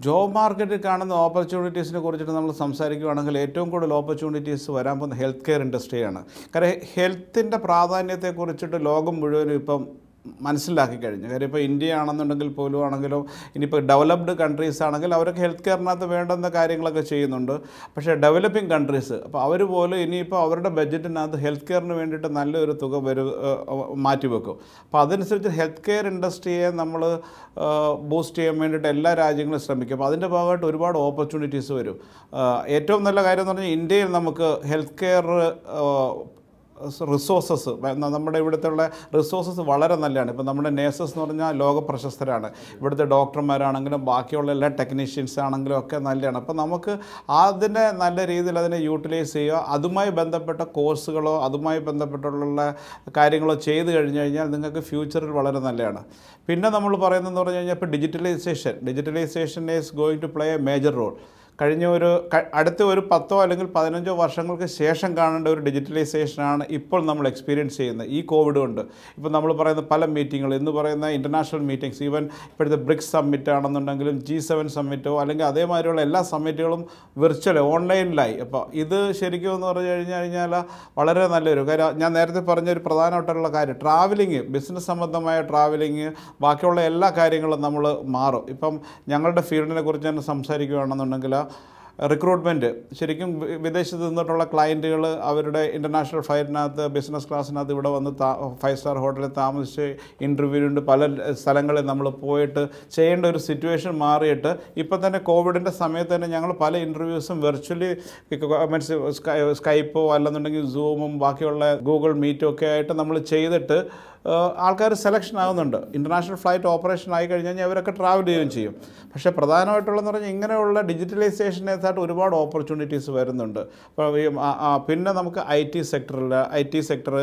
ജോബ് മാർക്കറ്റിൽ കാണുന്ന ഓപ്പർച്യൂണിറ്റീസിനെ കുറിച്ചിട്ട് നമ്മൾ സംസാരിക്കുകയാണെങ്കിൽ ഏറ്റവും കൂടുതൽ ഓപ്പർച്യൂണിറ്റീസ് വരാൻ പോകുന്ന ഹെൽത്ത് കെയർ ഇൻഡസ്ട്രിയാണ് കാരണം ഹെൽത്തിൻ്റെ പ്രാധാന്യത്തെക്കുറിച്ചിട്ട് ലോകം മുഴുവനും ഇപ്പം മനസ്സിലാക്കി കഴിഞ്ഞു കാര്യം ഇപ്പോൾ ഇന്ത്യ ആണെന്നുണ്ടെങ്കിൽ പോലും ആണെങ്കിലും ഇനിയിപ്പോൾ ഡെവലപ്ഡ് കൺട്രീസ് ആണെങ്കിൽ അവരൊക്കെ ഹെൽത്ത് കെയറിനകത്ത് വേണ്ടുന്ന കാര്യങ്ങളൊക്കെ ചെയ്യുന്നുണ്ട് പക്ഷേ ഡെവലപ്പിംഗ് കൺട്രീസ് അപ്പോൾ അവർ പോലും ഇനിയിപ്പോൾ അവരുടെ ബഡ്ജറ്റിനകത്ത് ഹെൽത്ത് കെയറിന് വേണ്ടിയിട്ട് നല്ലൊരു തുക മാറ്റി മാറ്റിവെക്കും അപ്പോൾ അതനുസരിച്ച് ഹെൽത്ത് കെയർ ഇൻഡസ്ട്രിയെ നമ്മൾ ബൂസ്റ്റ് ചെയ്യാൻ വേണ്ടിയിട്ട് എല്ലാ രാജ്യങ്ങളും ശ്രമിക്കും അപ്പോൾ അതിൻ്റെ ഭാഗമായിട്ട് ഒരുപാട് ഓപ്പർച്യൂണിറ്റീസ് വരും ഏറ്റവും നല്ല കാര്യം എന്ന് പറഞ്ഞാൽ ഇന്ത്യയിൽ നമുക്ക് ഹെൽത്ത് കെയർ റിസോഴ്സസ് നമ്മുടെ ഇവിടുത്തെ ഉള്ള റിസോഴ്സസ് വളരെ നല്ലതാണ് ഇപ്പോൾ നമ്മുടെ നേഴ്സസ് എന്ന് പറഞ്ഞാൽ ലോക പ്രശസ്തരാണ് ഇവിടുത്തെ ഡോക്ടർമാരാണെങ്കിലും ബാക്കിയുള്ള എല്ലാ ടെക്നീഷ്യൻസ് ആണെങ്കിലും ഒക്കെ നല്ലതാണ് അപ്പോൾ നമുക്ക് അതിനെ നല്ല രീതിയിൽ അതിനെ യൂട്ടിലൈസ് ചെയ്യുക അതുമായി ബന്ധപ്പെട്ട കോഴ്സുകളോ അതുമായി ബന്ധപ്പെട്ടുള്ള കാര്യങ്ങളോ ചെയ്തു കഴിഞ്ഞു കഴിഞ്ഞാൽ നിങ്ങൾക്ക് ഫ്യൂച്ചറിൽ വളരെ നല്ലതാണ് പിന്നെ നമ്മൾ പറയുന്നതെന്ന് പറഞ്ഞു കഴിഞ്ഞാൽ ഇപ്പോൾ digitalisation digitalisation is going to play a major role കഴിഞ്ഞ ഒരു അടുത്ത ഒരു പത്തോ അല്ലെങ്കിൽ പതിനഞ്ചോ വർഷങ്ങൾക്ക് ശേഷം കാണേണ്ട ഒരു ഡിജിറ്റലൈസേഷനാണ് ഇപ്പോൾ നമ്മൾ എക്സ്പീരിയൻസ് ചെയ്യുന്നത് ഈ കോവിഡ് കൊണ്ട് ഇപ്പോൾ നമ്മൾ പറയുന്ന പല മീറ്റിങ്ങൾ എന്ന് പറയുന്ന ഇൻ്റർനാഷണൽ മീറ്റിങ്സ് ഈവൻ ഇപ്പോഴത്തെ ബ്രിക്സ് സമ്മിറ്റ് ആണെന്നുണ്ടെങ്കിലും ജി സെവൻ സമ്മിറ്റോ അല്ലെങ്കിൽ അതേമാതിരിയുള്ള എല്ലാ സമ്മിറ്റുകളും വിർച്വൽ ഓൺലൈനിലായി അപ്പോൾ ഇത് ശരിക്കും എന്ന് പറഞ്ഞു കഴിഞ്ഞു കഴിഞ്ഞാൽ വളരെ നല്ലൊരു കാര്യം ഞാൻ നേരത്തെ പറഞ്ഞ ഒരു പ്രധാനപ്പെട്ടുള്ള കാര്യം ട്രാവലിങ് ബിസിനസ് സംബന്ധമായ ട്രാവലിങ് ബാക്കിയുള്ള എല്ലാ കാര്യങ്ങളും നമ്മൾ മാറും ഇപ്പം ഞങ്ങളുടെ ഫീൽഡിനെ കുറിച്ച് തന്നെ സംസാരിക്കുകയാണെന്നുണ്ടെങ്കിൽ റിക്രൂട്ട്മെൻറ്റ് ശരിക്കും വിദേശത്ത് നിന്നിട്ടുള്ള ക്ലയൻറ്റുകൾ അവരുടെ ഇൻ്റർനാഷണൽ ഫ്ലൈറ്റിനകത്ത് ബിസിനസ് ക്ലാസ്സിനകത്ത് ഇവിടെ വന്ന് ഫൈവ് സ്റ്റാർ ഹോട്ടലിൽ താമസിച്ച് ഇൻ്റർവ്യൂവിനുണ്ട് പല സ്ഥലങ്ങളിൽ നമ്മൾ പോയിട്ട് ചെയ്യേണ്ട ഒരു സിറ്റുവേഷൻ മാറിയിട്ട് ഇപ്പം തന്നെ കോവിഡിൻ്റെ സമയത്ത് തന്നെ ഞങ്ങൾ പല ഇൻ്റർവ്യൂസും വെർച്വലി മീൻസ് സ്കൈപ്പോ അല്ലെന്നുണ്ടെങ്കിൽ സൂമും ബാക്കിയുള്ള ഗൂഗിൾ മീറ്റും ഒക്കെ ആയിട്ട് നമ്മൾ ചെയ്തിട്ട് ആൾക്കാർ സെലക്ഷൻ ആകുന്നുണ്ട് ഇൻ്റർനാഷണൽ ഫ്ലൈറ്റ് ഓപ്പറേഷൻ ആയി കഴിഞ്ഞ് കഴിഞ്ഞാൽ അവരൊക്കെ ട്രാവൽ ചെയ്യുകയും ചെയ്യും പക്ഷേ പ്രധാനമായിട്ടുള്ളതെന്ന് പറഞ്ഞാൽ ഇങ്ങനെയുള്ള ഡിജിറ്റലൈസേഷനേതായിട്ട് ഒരുപാട് ഓപ്പർച്യൂണിറ്റീസ് വരുന്നുണ്ട് പിന്നെ നമുക്ക് ഐ ടി സെക്ടറിൽ I T sector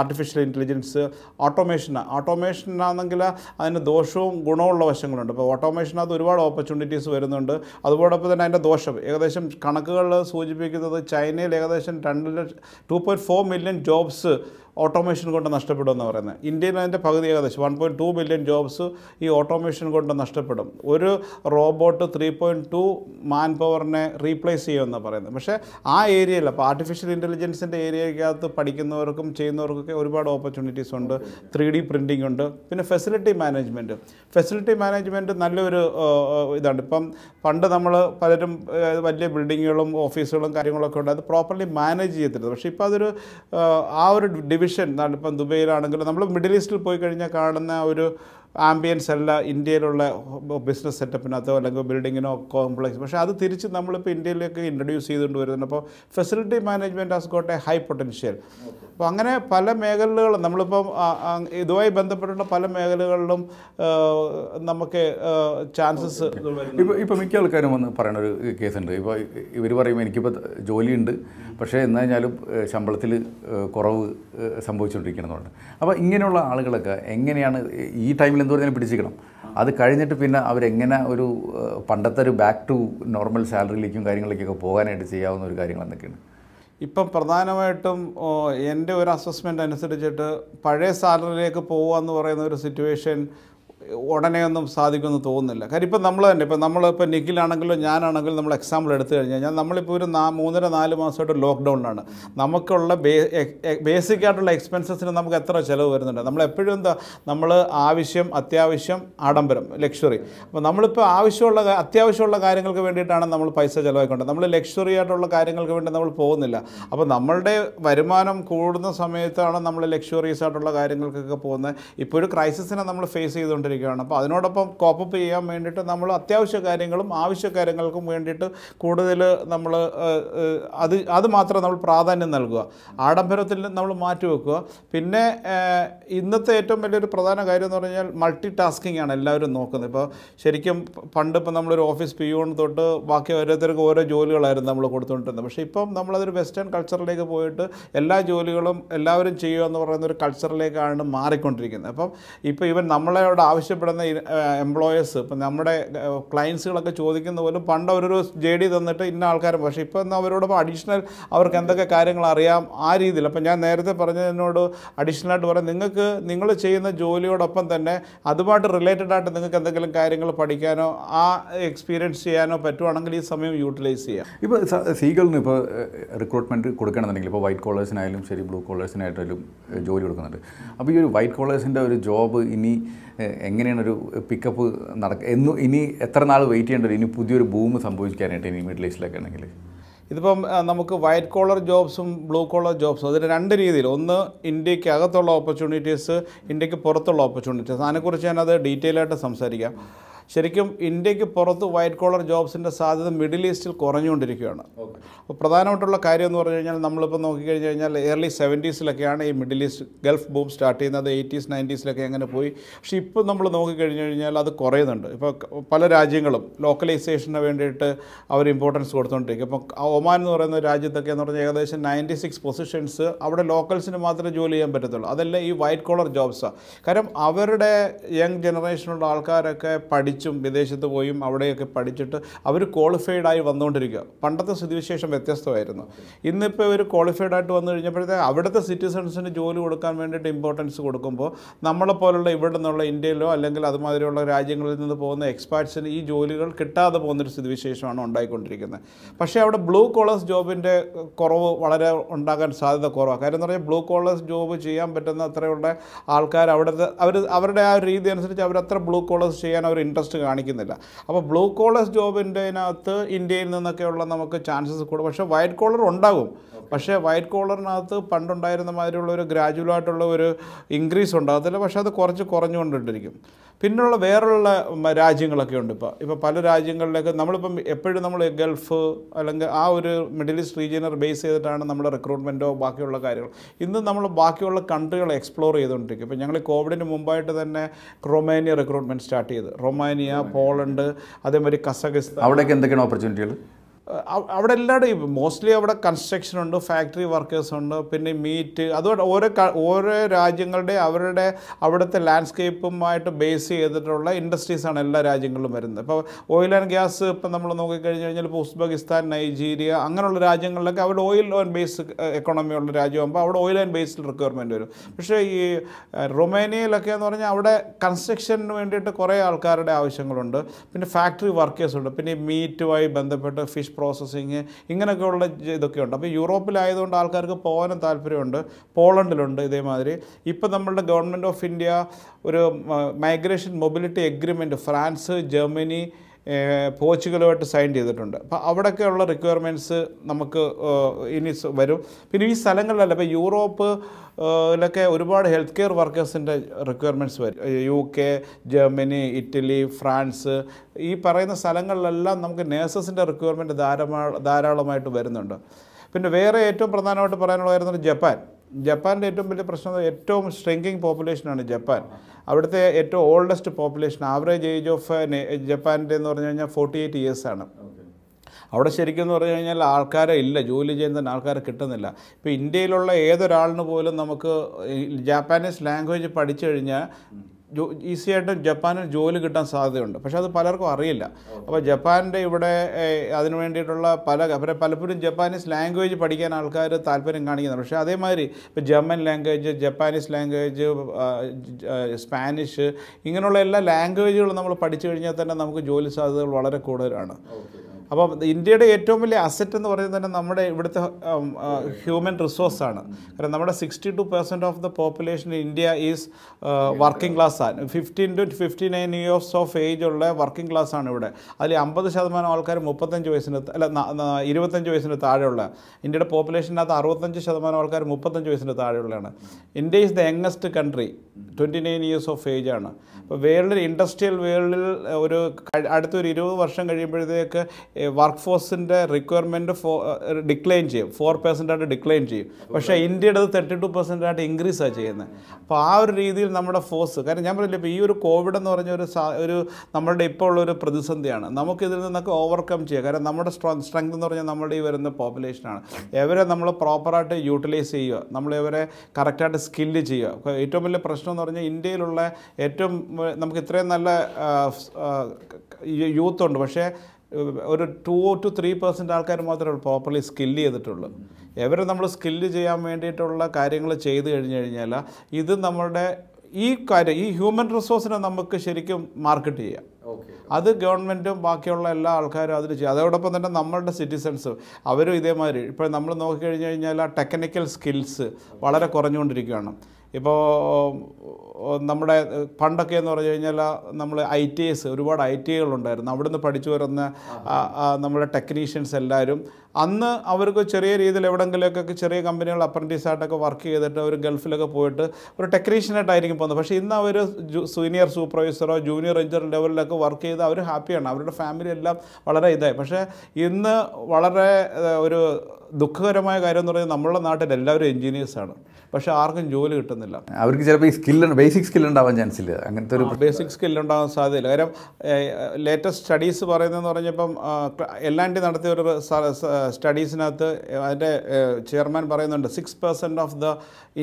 artificial intelligence automation automation ആണെങ്കിൽ അതിന് ദോഷവും ഗുണമുള്ള വശങ്ങളുണ്ട് അപ്പോൾ ഓട്ടോമേഷനകത്ത് ഒരുപാട് ഓപ്പർച്യൂണിറ്റീസ് വരുന്നുണ്ട് അതുപോടൊപ്പം തന്നെ അതിൻ്റെ ദോഷം ഏകദേശം കണക്കുകൾ സൂചിപ്പിക്കുന്നത് ചൈനയിൽ ഏകദേശം രണ്ട് lakh two point four million jobs automation കൊണ്ട് നഷ്ടപ്പെടുമെന്ന് പറയുന്നത് ഇന്ത്യയിൽ അതിൻ്റെ പകുതി ഏകദേശം one point two billion jobs ഈ ഓട്ടോമേഷൻ കൊണ്ട് നഷ്ടപ്പെടും ഒരു robot three point two man പവറിനെ റീപ്ലേസ് ചെയ്യുമെന്ന് പറയുന്നത് പക്ഷേ ആ ഏരിയയിൽ അപ്പോൾ ആർട്ടിഫിഷ്യൽ ഇൻ്റലിജൻസിൻ്റെ ഏരിയയ്ക്കകത്ത് പഠിക്കുന്നവർക്കും ചെയ്യുന്നവർക്കൊക്കെ ഒരുപാട് ഓപ്പർച്യൂണിറ്റീസ് ഉണ്ട് ത്രീ ഡി പ്രിൻറ്റിംഗ് ഉണ്ട് പിന്നെ ഫെസിലിറ്റി മാനേജ്മെൻറ്റ് ഫെസിലിറ്റി മാനേജ്മെൻറ്റ് നല്ലൊരു ഇതാണ് ഇപ്പം പണ്ട് നമ്മൾ പലരും വലിയ ബിൽഡിങ്ങുകളും ഓഫീസുകളും കാര്യങ്ങളൊക്കെ ഉണ്ട് അത് പ്രോപ്പർലി മാനേജ് ചെയ്യത്തില്ല പക്ഷേ ഇപ്പോൾ അതൊരു ആ ഒരു ഡിവിഷൻ വിഷൻ ഇപ്പം ദുബൈയിലാണെങ്കിലും നമ്മൾ മിഡിൽ ഈസ്റ്റിൽ പോയി കഴിഞ്ഞാൽ കാണുന്ന ഒരു ആംബിയൻസ് അല്ല ഇന്ത്യയിലുള്ള ബിസിനസ് സെറ്റപ്പിനകത്തോ അല്ലെങ്കിൽ ബിൽഡിങ്ങിനോ കോംപ്ലക്സ് പക്ഷേ അത് തിരിച്ച് നമ്മളിപ്പോൾ ഇന്ത്യയിലേക്ക് ഇൻട്രൊഡ്യൂസ് ചെയ്തുകൊണ്ട് വരുന്നുണ്ട് അപ്പോൾ facility management has got a high potential അപ്പോൾ അങ്ങനെ പല മേഖലകളും നമ്മളിപ്പം ഇതുമായി ബന്ധപ്പെട്ടുള്ള പല മേഖലകളിലും നമുക്ക് ചാൻസസ് ഇപ്പോൾ ഇപ്പോൾ മിക്ക ആൾക്കാരും വന്ന് പറയണ ഒരു കേസുണ്ട് ഇപ്പോൾ ഇവർ പറയും എനിക്കിപ്പോൾ ജോലിയുണ്ട് പക്ഷേ എന്നാൽ കഴിഞ്ഞാലും ശമ്പളത്തിൽ കുറവ് സംഭവിച്ചുകൊണ്ടിരിക്കണമെന്നുണ്ട് അപ്പോൾ ഇങ്ങനെയുള്ള ആളുകളൊക്കെ എങ്ങനെയാണ് ഈ ടൈമിൽ എന്ത് പറഞ്ഞാലും പിടിച്ചിരിക്കണം അത് കഴിഞ്ഞിട്ട് പിന്നെ അവരെങ്ങനെ ഒരു പണ്ടത്തെ ഒരു ബാക്ക് ടു നോർമൽ സാലറിയിലേക്കും കാര്യങ്ങളിലേക്കൊക്കെ പോകാനായിട്ട് ചെയ്യാവുന്ന ഒരു കാര്യങ്ങൾ എന്തൊക്കെയാണ് ഇപ്പം പ്രധാനമായിട്ടും എൻ്റെ ഒരു അസസ്മെൻ്റ് അനുസരിച്ചിട്ട് പഴയ സാലറിയിലേക്ക് പോകുക എന്ന് പറയുന്ന ഒരു സിറ്റുവേഷൻ ഉടനെ ഒന്നും സാധിക്കുമെന്ന് തോന്നുന്നില്ല കാര്യം ഇപ്പം നമ്മൾ തന്നെ ഇപ്പം നമ്മളിപ്പോൾ നിഖിലാണെങ്കിലും ഞാനാണെങ്കിലും നമ്മൾ എക്സാമ്പിൾ എടുത്തു കഴിഞ്ഞാൽ നമ്മളിപ്പോൾ ഒരു നാ മൂന്നര നാല് മാസമായിട്ട് ലോക്ക്ഡൗണിലാണ് നമുക്കുള്ള ബേ ബേസിക് ആയിട്ടുള്ള എക്സ്പെൻസസിന് നമുക്ക് എത്ര ചിലവ് വരുന്നുണ്ട് നമ്മൾ എപ്പോഴും എന്താ നമ്മൾ ആവശ്യം അത്യാവശ്യം ആഡംബരം ലക്ഷറി അപ്പോൾ നമ്മളിപ്പോൾ ആവശ്യമുള്ള അത്യാവശ്യമുള്ള കാര്യങ്ങൾക്ക് വേണ്ടിയിട്ടാണ് നമ്മൾ പൈസ ചിലവാക്കേണ്ടത് നമ്മൾ ലക്ഷറി ആയിട്ടുള്ള കാര്യങ്ങൾക്ക് വേണ്ടി നമ്മൾ പോകുന്നില്ല അപ്പോൾ നമ്മളുടെ വരുമാനം കൂടുന്ന സമയത്താണ് നമ്മൾ ലക്ഷറീസ് ആയിട്ടുള്ള കാര്യങ്ങൾക്കൊക്കെ പോകുന്നത് ഇപ്പോൾ ഒരു ക്രൈസിസിനെ നമ്മൾ ഫേസ് ചെയ്തുകൊണ്ടിരിക്കുന്നത് കൊണ്ടിരിക്കുകയാണ് അപ്പോൾ അതിനോടൊപ്പം കോപ്പപ്പ് ചെയ്യാൻ വേണ്ടിയിട്ട് നമ്മൾ അത്യാവശ്യ കാര്യങ്ങളും ആവശ്യ കാര്യങ്ങൾക്കും വേണ്ടിയിട്ട് കൂടുതൽ നമ്മൾ അത് അത് മാത്രം നമ്മൾ പ്രാധാന്യം നൽകുക ആഡംബരത്തിൽ നമ്മൾ മാറ്റിവെക്കുക പിന്നെ ഇന്നത്തെ ഏറ്റവും വലിയൊരു പ്രധാന കാര്യം എന്ന് പറഞ്ഞാൽ മൾട്ടി ടാസ്കിംഗ് ആണ് എല്ലാവരും നോക്കുന്നത് ഇപ്പോൾ ശരിക്കും പണ്ട് നമ്മളൊരു ഓഫീസ് പിയോൺ തൊട്ട് ബാക്കി ഓരോരുത്തർക്കും ഓരോ ജോലികളായിരുന്നു നമ്മൾ കൊടുത്തുകൊണ്ടിരുന്നത് പക്ഷേ ഇപ്പം നമ്മളതൊരു വെസ്റ്റേൺ കൾച്ചറിലേക്ക് പോയിട്ട് എല്ലാ ജോലികളും എല്ലാവരും ചെയ്യുക എന്ന് പറയുന്ന ഒരു കൾച്ചറിലേക്കാണ് മാറിക്കൊണ്ടിരിക്കുന്നത് അപ്പം ഇപ്പോൾ ഇവൻ നമ്മളോട് ആവശ്യം ആവശ്യപ്പെടുന്ന എംപ്ലോയേഴ്സ് ഇപ്പം നമ്മുടെ ക്ലയൻസുകളൊക്കെ ചോദിക്കുന്ന പോലും പണ്ട് അവരൊരു ജെ ഡി തന്നിട്ട് ഇന്ന ആൾക്കാരും പക്ഷേ ഇപ്പോൾ എന്നാൽ അവരോടൊപ്പം അഡീഷണൽ അവർക്ക് എന്തൊക്കെ കാര്യങ്ങൾ അറിയാം ആ രീതിയിൽ അപ്പം ഞാൻ നേരത്തെ പറഞ്ഞതിനോട് അഡീഷണലായിട്ട് പറയാം നിങ്ങൾക്ക് നിങ്ങൾ ചെയ്യുന്ന ജോലിയോടൊപ്പം തന്നെ അതുമായിട്ട് റിലേറ്റഡ് ആയിട്ട് നിങ്ങൾക്ക് എന്തെങ്കിലും കാര്യങ്ങൾ പഠിക്കാനോ ആ എക്സ്പീരിയൻസ് ചെയ്യാനോ പറ്റുവാണെങ്കിൽ ഈ സമയം യൂട്ടിലൈസ് ചെയ്യാം ഇപ്പോൾ സ്ത്രീകളിന് ഇപ്പോൾ റിക്രൂട്ട്മെൻറ്റ് കൊടുക്കണമെന്നുണ്ടെങ്കിൽ ഇപ്പോൾ വൈറ്റ് കോളേഴ്സിനായാലും ശരി ബ്ലൂ കോളേഴ്സിനായിട്ടും ജോലി കൊടുക്കുന്നുണ്ട് അപ്പോൾ ഈ ഒരു വൈറ്റ് കോളേഴ്സിൻ്റെ ഒരു ജോബ് ഇനി എങ്ങനെയാണ് ഒരു പിക്കപ്പ് നടക്ക എന്നു ഇനി എത്ര നാൾ വെയിറ്റ് ചെയ്യേണ്ടത് ഇനി പുതിയൊരു ഭൂമി സംഭവിക്കാനായിട്ട് ഇനി മിഡിൽ ഈസ്റ്റിലൊക്കെ ആണെങ്കിൽ ഇതിപ്പം നമുക്ക് വൈറ്റ് കോളർ ജോബ്സും ബ്ലൂ കോളർ ജോബ്സും അതിന് രണ്ട് രീതിയിൽ ഒന്ന് ഇന്ത്യക്ക് അകത്തുള്ള ഓപ്പർച്യൂണിറ്റീസ് ഇന്ത്യക്ക് പുറത്തുള്ള ഓപ്പർച്യൂണിറ്റീസ് അതിനെക്കുറിച്ച് ഞാനത് ഡീറ്റെയിൽ ആയിട്ട് സംസാരിക്കാം ശരിക്കും ഇന്ത്യക്ക് പുറത്ത് വൈറ്റ് കോളർ ജോബ്സിൻ്റെ സാധ്യത മിഡിൽ ഈസ്റ്റിൽ കുറഞ്ഞുകൊണ്ടിരിക്കുകയാണ് അപ്പോൾ പ്രധാനമായിട്ടുള്ള കാര്യം എന്ന് പറഞ്ഞു കഴിഞ്ഞാൽ നമ്മളിപ്പോൾ നോക്കിക്കഴിഞ്ഞ് കഴിഞ്ഞാൽ ഏർലി സെവൻറ്റീസിലൊക്കെയാണ് ഈ middle east gulf boom start ചെയ്യുന്നത് എയ്റ്റീസ് നയൻറ്റീസിലൊക്കെ അങ്ങനെ പോയി പക്ഷേ ഇപ്പോൾ നമ്മൾ നോക്കിക്കഴിഞ്ഞ് കഴിഞ്ഞാൽ അത് കുറയുന്നുണ്ട് ഇപ്പോൾ പല രാജ്യങ്ങളും ലോക്കലൈസേഷന് വേണ്ടിയിട്ട് അവർ ഇമ്പോർട്ടൻസ് കൊടുത്തുകൊണ്ടിരിക്കും ഇപ്പം ഒമാൻ എന്ന് പറയുന്ന രാജ്യത്തൊക്കെ എന്ന് പറഞ്ഞാൽ ഏകദേശം നയൻറ്റി സിക്സ് പൊസിഷൻസ് അവിടെ ലോക്കൽസിന് മാത്രമേ ജോലി ചെയ്യാൻ പറ്റത്തുള്ളൂ അതല്ല ഈ വൈറ്റ് കോളർ ജോബ്സാണ് കാരണം അവരുടെ യങ് ജനറേഷനുള്ള ആൾക്കാരൊക്കെ പഠിച്ച് പഠിച്ചും വിദേശത്ത് പോയും അവിടെയൊക്കെ പഠിച്ചിട്ട് അവർ ക്വാളിഫൈഡ് ആയി വന്നുകൊണ്ടിരിക്കുക പണ്ടത്തെ സ്ഥിതിവിശേഷം വ്യത്യസ്തമായിരുന്നു ഇന്നിപ്പോൾ ഇവർ ക്വാളിഫൈഡ് ആയിട്ട് വന്നു കഴിഞ്ഞപ്പോഴത്തെ അവിടുത്തെ സിറ്റിസൺസിന് ജോലി കൊടുക്കാൻ വേണ്ടിയിട്ട് ഇമ്പോർട്ടൻസ് കൊടുക്കുമ്പോൾ നമ്മളെപ്പോലുള്ള ഇവിടെ നിന്നുള്ള ഇന്ത്യയിലോ അല്ലെങ്കിൽ അതുമാതിരിയുള്ള രാജ്യങ്ങളിൽ നിന്ന് പോകുന്ന എക്സ്പാർട്സിന് ഈ ജോലികൾ കിട്ടാതെ പോകുന്നൊരു സ്ഥിതിവിശേഷമാണ് ഉണ്ടായിക്കൊണ്ടിരിക്കുന്നത് പക്ഷേ അവിടെ ബ്ലൂ കോളേഴ്സ് ജോബിൻ്റെ കുറവ് വളരെ ഉണ്ടാകാൻ സാധ്യത കുറവാണ് കാര്യം എന്ന് പറഞ്ഞാൽ ബ്ലൂ കോളേഴ്സ് ജോബ് ചെയ്യാൻ പറ്റുന്ന അത്രയുള്ള ആൾക്കാർ അവിടുത്തെ അവർ അവരുടെ ആ രീതി അനുസരിച്ച് അവർ അത്ര ബ്ലൂ കോളേഴ്സ് ചെയ്യാൻ അവർ ഇൻട്രസ്റ്റ് ഇൻട്രസ്റ്റ് കാണിക്കുന്നില്ല അപ്പോൾ ബ്ലൂ കോളർ ജോബിൻ്റെ അതിനകത്ത് ഇന്ത്യയിൽ നിന്നൊക്കെയുള്ള നമുക്ക് ചാൻസസ് കൂടും പക്ഷേ വൈറ്റ് കോളർ ഉണ്ടാകും പക്ഷേ വൈറ്റ് കോളറിനകത്ത് പണ്ടുണ്ടായിരുന്ന മാതിരിയുള്ള ഒരു ഗ്രാജുവലായിട്ടുള്ള ഒരു ഇൻക്രീസ് ഉണ്ടാകത്തില്ല പക്ഷേ അത് കുറച്ച് കുറഞ്ഞുകൊണ്ടിട്ടിരിക്കും പിന്നുള്ള വേറുള്ള രാജ്യങ്ങളൊക്കെ ഉണ്ട് ഇപ്പോൾ ഇപ്പോൾ പല രാജ്യങ്ങളിലൊക്കെ നമ്മളിപ്പം എപ്പോഴും നമ്മൾ ഗൾഫ് അല്ലെങ്കിൽ ആ ഒരു മിഡിൽ ഈസ്റ്റ് റീജിയനെ ബേസ് ചെയ്തിട്ടാണ് നമ്മുടെ റിക്രൂട്ട്മെൻറ്റോ ബാക്കിയുള്ള കാര്യങ്ങൾ ഇന്ന് നമ്മൾ ബാക്കിയുള്ള കൺട്രികൾ എക്സ്പ്ലോർ ചെയ്തുകൊണ്ടിരിക്കും ഇപ്പോൾ ഞങ്ങൾ കോവിഡിന് മുമ്പായിട്ട് തന്നെ റൊമാനിയ റിക്രൂട്ട്മെൻറ്റ് സ്റ്റാർട്ട് ചെയ്ത് റൊമാനിയ പോളണ്ട് അതേമാതിരി കസഖിസ്ഥാൻ അവിടെയൊക്കെ എന്തൊക്കെയാണ് ഓപ്പർച്യൂണിറ്റികൾ അവിടെ എല്ലാവരുടെയും മോസ്റ്റ്ലി അവിടെ കൺസ്ട്രക്ഷൻ ഉണ്ട് ഫാക്ടറി വർക്കേഴ്സ് ഉണ്ട് പിന്നെ മീറ്റ് അതുകൊണ്ട് ഓരോ ഓരോ രാജ്യങ്ങളുടെ അവരുടെ അവിടുത്തെ ലാൻഡ്സ്കേപ്പുമായിട്ട് ബേസ് ചെയ്തിട്ടുള്ള ഇൻഡസ്ട്രീസാണ് എല്ലാ രാജ്യങ്ങളിലും വരുന്നത് ഇപ്പോൾ ഓയിൽ ആൻഡ് ഗ്യാസ് ഇപ്പം നമ്മൾ നോക്കിക്കഴിഞ്ഞ് കഴിഞ്ഞാൽ ഇപ്പോൾ ഉസ്ബെക്കിസ്ഥാൻ നൈജീരിയ അങ്ങനെയുള്ള രാജ്യങ്ങളിലൊക്കെ അവിടെ ഓയിൽ ആൻഡ് ബേസ് എക്കോണമി ഉള്ള രാജ്യമാകുമ്പോൾ അവിടെ ഓയിൽ ആൻഡ് ബേസ്ഡ് റിക്വയർമെൻറ്റ് വരും പക്ഷേ ഈ റൊമേനിയയിലൊക്കെ എന്ന് പറഞ്ഞാൽ അവിടെ കൺസ്ട്രക്ഷന് വേണ്ടിയിട്ട് കുറേ ആൾക്കാരുടെ ആവശ്യങ്ങളുണ്ട് പിന്നെ ഫാക്ടറി വർക്കേഴ്സ് ഉണ്ട് പിന്നെ മീറ്റുമായി ബന്ധപ്പെട്ട് ഫിഷ് പ്രോസസ്സിങ് ഇങ്ങനെയൊക്കെയുള്ള ഇതൊക്കെ ഉണ്ട് അപ്പോൾ യൂറോപ്പിലായതുകൊണ്ട് ആൾക്കാർക്ക് പോകാനും താല്പര്യമുണ്ട് പോളണ്ടിലുണ്ട് ഇതേമാതിരി ഇപ്പം നമ്മളുടെ ഗവൺമെൻറ് ഓഫ് ഇന്ത്യ ഒരു migration mobility agreement France Germany പോർച്ചുഗലുമായിട്ട് സൈൻ ചെയ്തിട്ടുണ്ട് അപ്പോൾ അവിടെയൊക്കെയുള്ള റിക്വയർമെൻറ്റ്സ് നമുക്ക് ഇനി വരും പിന്നെ ഈ സ്ഥലങ്ങളിലല്ല ഇപ്പോൾ യൂറോപ്പ് യിലൊക്കെ ഒരുപാട് ഹെൽത്ത് കെയർ വർക്കേഴ്സിൻ്റെ റിക്വയർമെൻറ്റ്സ് വരും U K Germany Italy France ഈ പറയുന്ന സ്ഥലങ്ങളിലെല്ലാം നമുക്ക് നേഴ്സസിൻ്റെ റിക്വയർമെൻറ്റ് ധാരാളമായിട്ട് വരുന്നുണ്ട് പിന്നെ വേറെ ഏറ്റവും പ്രധാനമായിട്ട് പറയാനുള്ളതായിരുന്നു ജപ്പാൻ ജപ്പാൻ്റെ ഏറ്റവും വലിയ പ്രശ്നം ഏറ്റവും ഷ്രിങ്കിങ് പോപ്പുലേഷനാണ് ജപ്പാൻ അവിടുത്തെ ഏറ്റവും oldest population average age of ജപ്പാൻ്റെ എന്ന് പറഞ്ഞു കഴിഞ്ഞാൽ ഫോർട്ടി എയ്റ്റ് ഇയേഴ്സാണ് അവിടെ ശരിക്കും എന്ന് പറഞ്ഞു കഴിഞ്ഞാൽ ആൾക്കാരെ ഇല്ല ജോലി ചെയ്യുന്ന ആൾക്കാരെ കിട്ടുന്നില്ല ഇപ്പോൾ ഇന്ത്യയിലുള്ള ഏതൊരാളിന് പോലും നമുക്ക് ജാപ്പാനീസ് ലാംഗ്വേജ് പഠിച്ചു കഴിഞ്ഞാൽ ഈസിയായിട്ട് ജപ്പാനിൽ ജോലി കിട്ടാൻ സാധ്യതയുണ്ട് പക്ഷേ അത് പലർക്കും അറിയില്ല അപ്പോൾ ജപ്പാൻ്റെ ഇവിടെ അതിനു വേണ്ടിയിട്ടുള്ള പല അവരെ പലപ്പോഴും ജപ്പാനീസ് ലാംഗ്വേജ് പഠിക്കാൻ ആൾക്കാർ താല്പര്യം കാണിക്കുന്നത് പക്ഷേ അതേമാതിരി ഇപ്പോൾ German language Japanese language Spanish ഇങ്ങനെയുള്ള എല്ലാ ലാംഗ്വേജുകളും നമ്മൾ പഠിച്ചു കഴിഞ്ഞാൽ തന്നെ നമുക്ക് ജോലി സാധ്യതകൾ വളരെ കൂടുതലാണ് അപ്പോൾ ഇന്ത്യയുടെ ഏറ്റവും വലിയ അസറ്റ് എന്ന് പറയുന്നത് തന്നെ നമ്മുടെ ഇവിടുത്തെ ഹ്യൂമൻ റിസോഴ്സാണ് കാരണം നമ്മുടെ sixty two percent of the population India is working class ആണ് fifteen to fifty nine years of age ഉള്ള വർക്കിംഗ് ക്ലാസ് ആണ് ഇവിടെ അതിൽ അമ്പത് ശതമാനം ആൾക്കാർ മുപ്പത്തഞ്ച് വയസ്സിന് അല്ല ഇരുപത്തഞ്ച് വയസ്സിന് താഴെയുള്ള ഇന്ത്യയുടെ പോപ്പുലേഷനകത്ത് അറുപത്തഞ്ച് ശതമാനം ആൾക്കാർ മുപ്പത്തഞ്ച് വയസ്സിന് താഴെയുള്ളതാണ് India is the youngest country twenty nine years of age ആണ് അപ്പോൾ വേൾഡിൽ ഇൻഡസ്ട്രിയൽ വേൾഡിൽ ഒരു അടുത്തൊരു ഇരുപത് വർഷം കഴിയുമ്പോഴത്തേക്ക് വർക്ക് ഫോഴ്സിൻ്റെ റിക്വയർമെൻറ്റ് ഫോ ഡിക്ലൈൻ ചെയ്യും ഫോർ പെർസെൻ്റ് ഡിക്ലൈൻ ചെയ്യും പക്ഷേ ഇന്ത്യയുടെ അത് തേർട്ടി ടു പെർസെൻറ്റായിട്ട് ഇൻക്രീസാണ് ഇൻക്രീസ് ചെയ്യുന്നത് അപ്പോൾ ആ ഒരു രീതിയിൽ നമ്മുടെ ഫോഴ്സ് കാരണം ഞാൻ പറഞ്ഞില്ല ഇപ്പോൾ ഈ ഒരു കോവിഡ് എന്ന് പറഞ്ഞ ഒരു ഒരു നമ്മളുടെ ഇപ്പോൾ ഉള്ള ഒരു പ്രതിസന്ധിയാണ് നമുക്കിതിൽ നിന്നൊക്കെ ഓവർകം ചെയ്യുക കാരണം നമ്മുടെ സ്ട്രോങ് സ്ട്രെങ്ത് എന്ന് പറഞ്ഞാൽ നമ്മുടെ ഈ വരുന്ന പോപ്പുലേഷനാണ് ഇവരെ നമ്മൾ പ്രോപ്പറായിട്ട് യൂട്ടിലൈസ് ചെയ്യുക നമ്മൾ ഇവരെ കറക്റ്റായിട്ട് സ്കില്ല് ചെയ്യുക ഏറ്റവും വലിയ പ്രശ്നം എന്ന് പറഞ്ഞാൽ ഇന്ത്യയിലുള്ള ഏറ്റവും നമുക്ക് ഇത്രയും നല്ല യൂത്തുണ്ട് പക്ഷേ ഒരു ടു ടു ത്രീ പെർസെൻറ്റ് ആൾക്കാർ മാത്രമേ പ്രോപ്പർലി സ്കില്ല് ചെയ്തിട്ടുള്ളൂ ഇവരെ നമ്മൾ സ്കില്ല് ചെയ്യാൻ വേണ്ടിയിട്ടുള്ള കാര്യങ്ങൾ ചെയ്തു കഴിഞ്ഞു കഴിഞ്ഞാൽ ഇത് നമ്മുടെ ഈ കാര്യം ഈ ഹ്യൂമൻ റിസോഴ്സിനെ നമുക്ക് ശരിക്കും മാർക്കറ്റ് ചെയ്യാം അത് ഗവൺമെൻറ്റും ബാക്കിയുള്ള എല്ലാ ആൾക്കാരും അതിൽ ചെയ്യും അതോടൊപ്പം തന്നെ നമ്മളുടെ സിറ്റിസൺസും അവരും ഇതേമാതിരി ഇപ്പോൾ നമ്മൾ നോക്കിക്കഴിഞ്ഞ് കഴിഞ്ഞാൽ ആ ടെക്നിക്കൽ സ്കിൽസ് വളരെ കുറഞ്ഞുകൊണ്ടിരിക്കുകയാണ് ഇപ്പോൾ നമ്മുടെ പണ്ടൊക്കെ എന്ന് പറഞ്ഞു കഴിഞ്ഞാൽ നമ്മൾ ഐ ടി എസ് ഒരുപാട് ഐ ടി ഐകളുണ്ടായിരുന്നു അവിടുന്ന് പഠിച്ചു വരുന്ന നമ്മുടെ ടെക്നീഷ്യൻസ് എല്ലാവരും അന്ന് അവർക്ക് ചെറിയ രീതിയിൽ എവിടെയെങ്കിലുമൊക്കെ ചെറിയ കമ്പനികൾ അപ്രൻറ്റീസായിട്ടൊക്കെ വർക്ക് ചെയ്തിട്ട് അവർ ഗൾഫിലൊക്കെ പോയിട്ട് ഒരു ടെക്നീഷ്യനായിട്ടായിരിക്കും പോകുന്നത് പക്ഷേ ഇന്ന് അവർ സീനിയർ സൂപ്പർവൈസറോ ജൂനിയർ റേഞ്ചർ ലെവലിലൊക്കെ വർക്ക് ചെയ്ത് അവർ ഹാപ്പിയാണ് അവരുടെ ഫാമിലി എല്ലാം വളരെ ഇതായി പക്ഷേ ഇന്ന് വളരെ ഒരു ദുഃഖകരമായ കാര്യം എന്ന് പറയുന്നത് നമ്മുടെ നാട്ടിൽ എല്ലാവരും എഞ്ചിനീയേഴ്സാണ് പക്ഷേ ആർക്കും ജോലി കിട്ടുന്നില്ല അവർക്ക് ചിലപ്പോൾ ഈ സ്കില്ല് ബേസിക് സ്കിൽ ഉണ്ടാവാൻ ചാൻസ് ഇല്ല അങ്ങനത്തെ ഒരു ബേസിക് സ്കിൽ ഉണ്ടാകാൻ സാധ്യതയില്ല കാര്യം ലേറ്റസ്റ്റ് സ്റ്റഡീസ് പറയുന്നതെന്ന് പറഞ്ഞപ്പം എല്ലാണ്ടി നടത്തിയ ഒരു സ്റ്റഡീസിനകത്ത് അതിൻ്റെ ചെയർമാൻ പറയുന്നുണ്ട് six percent of the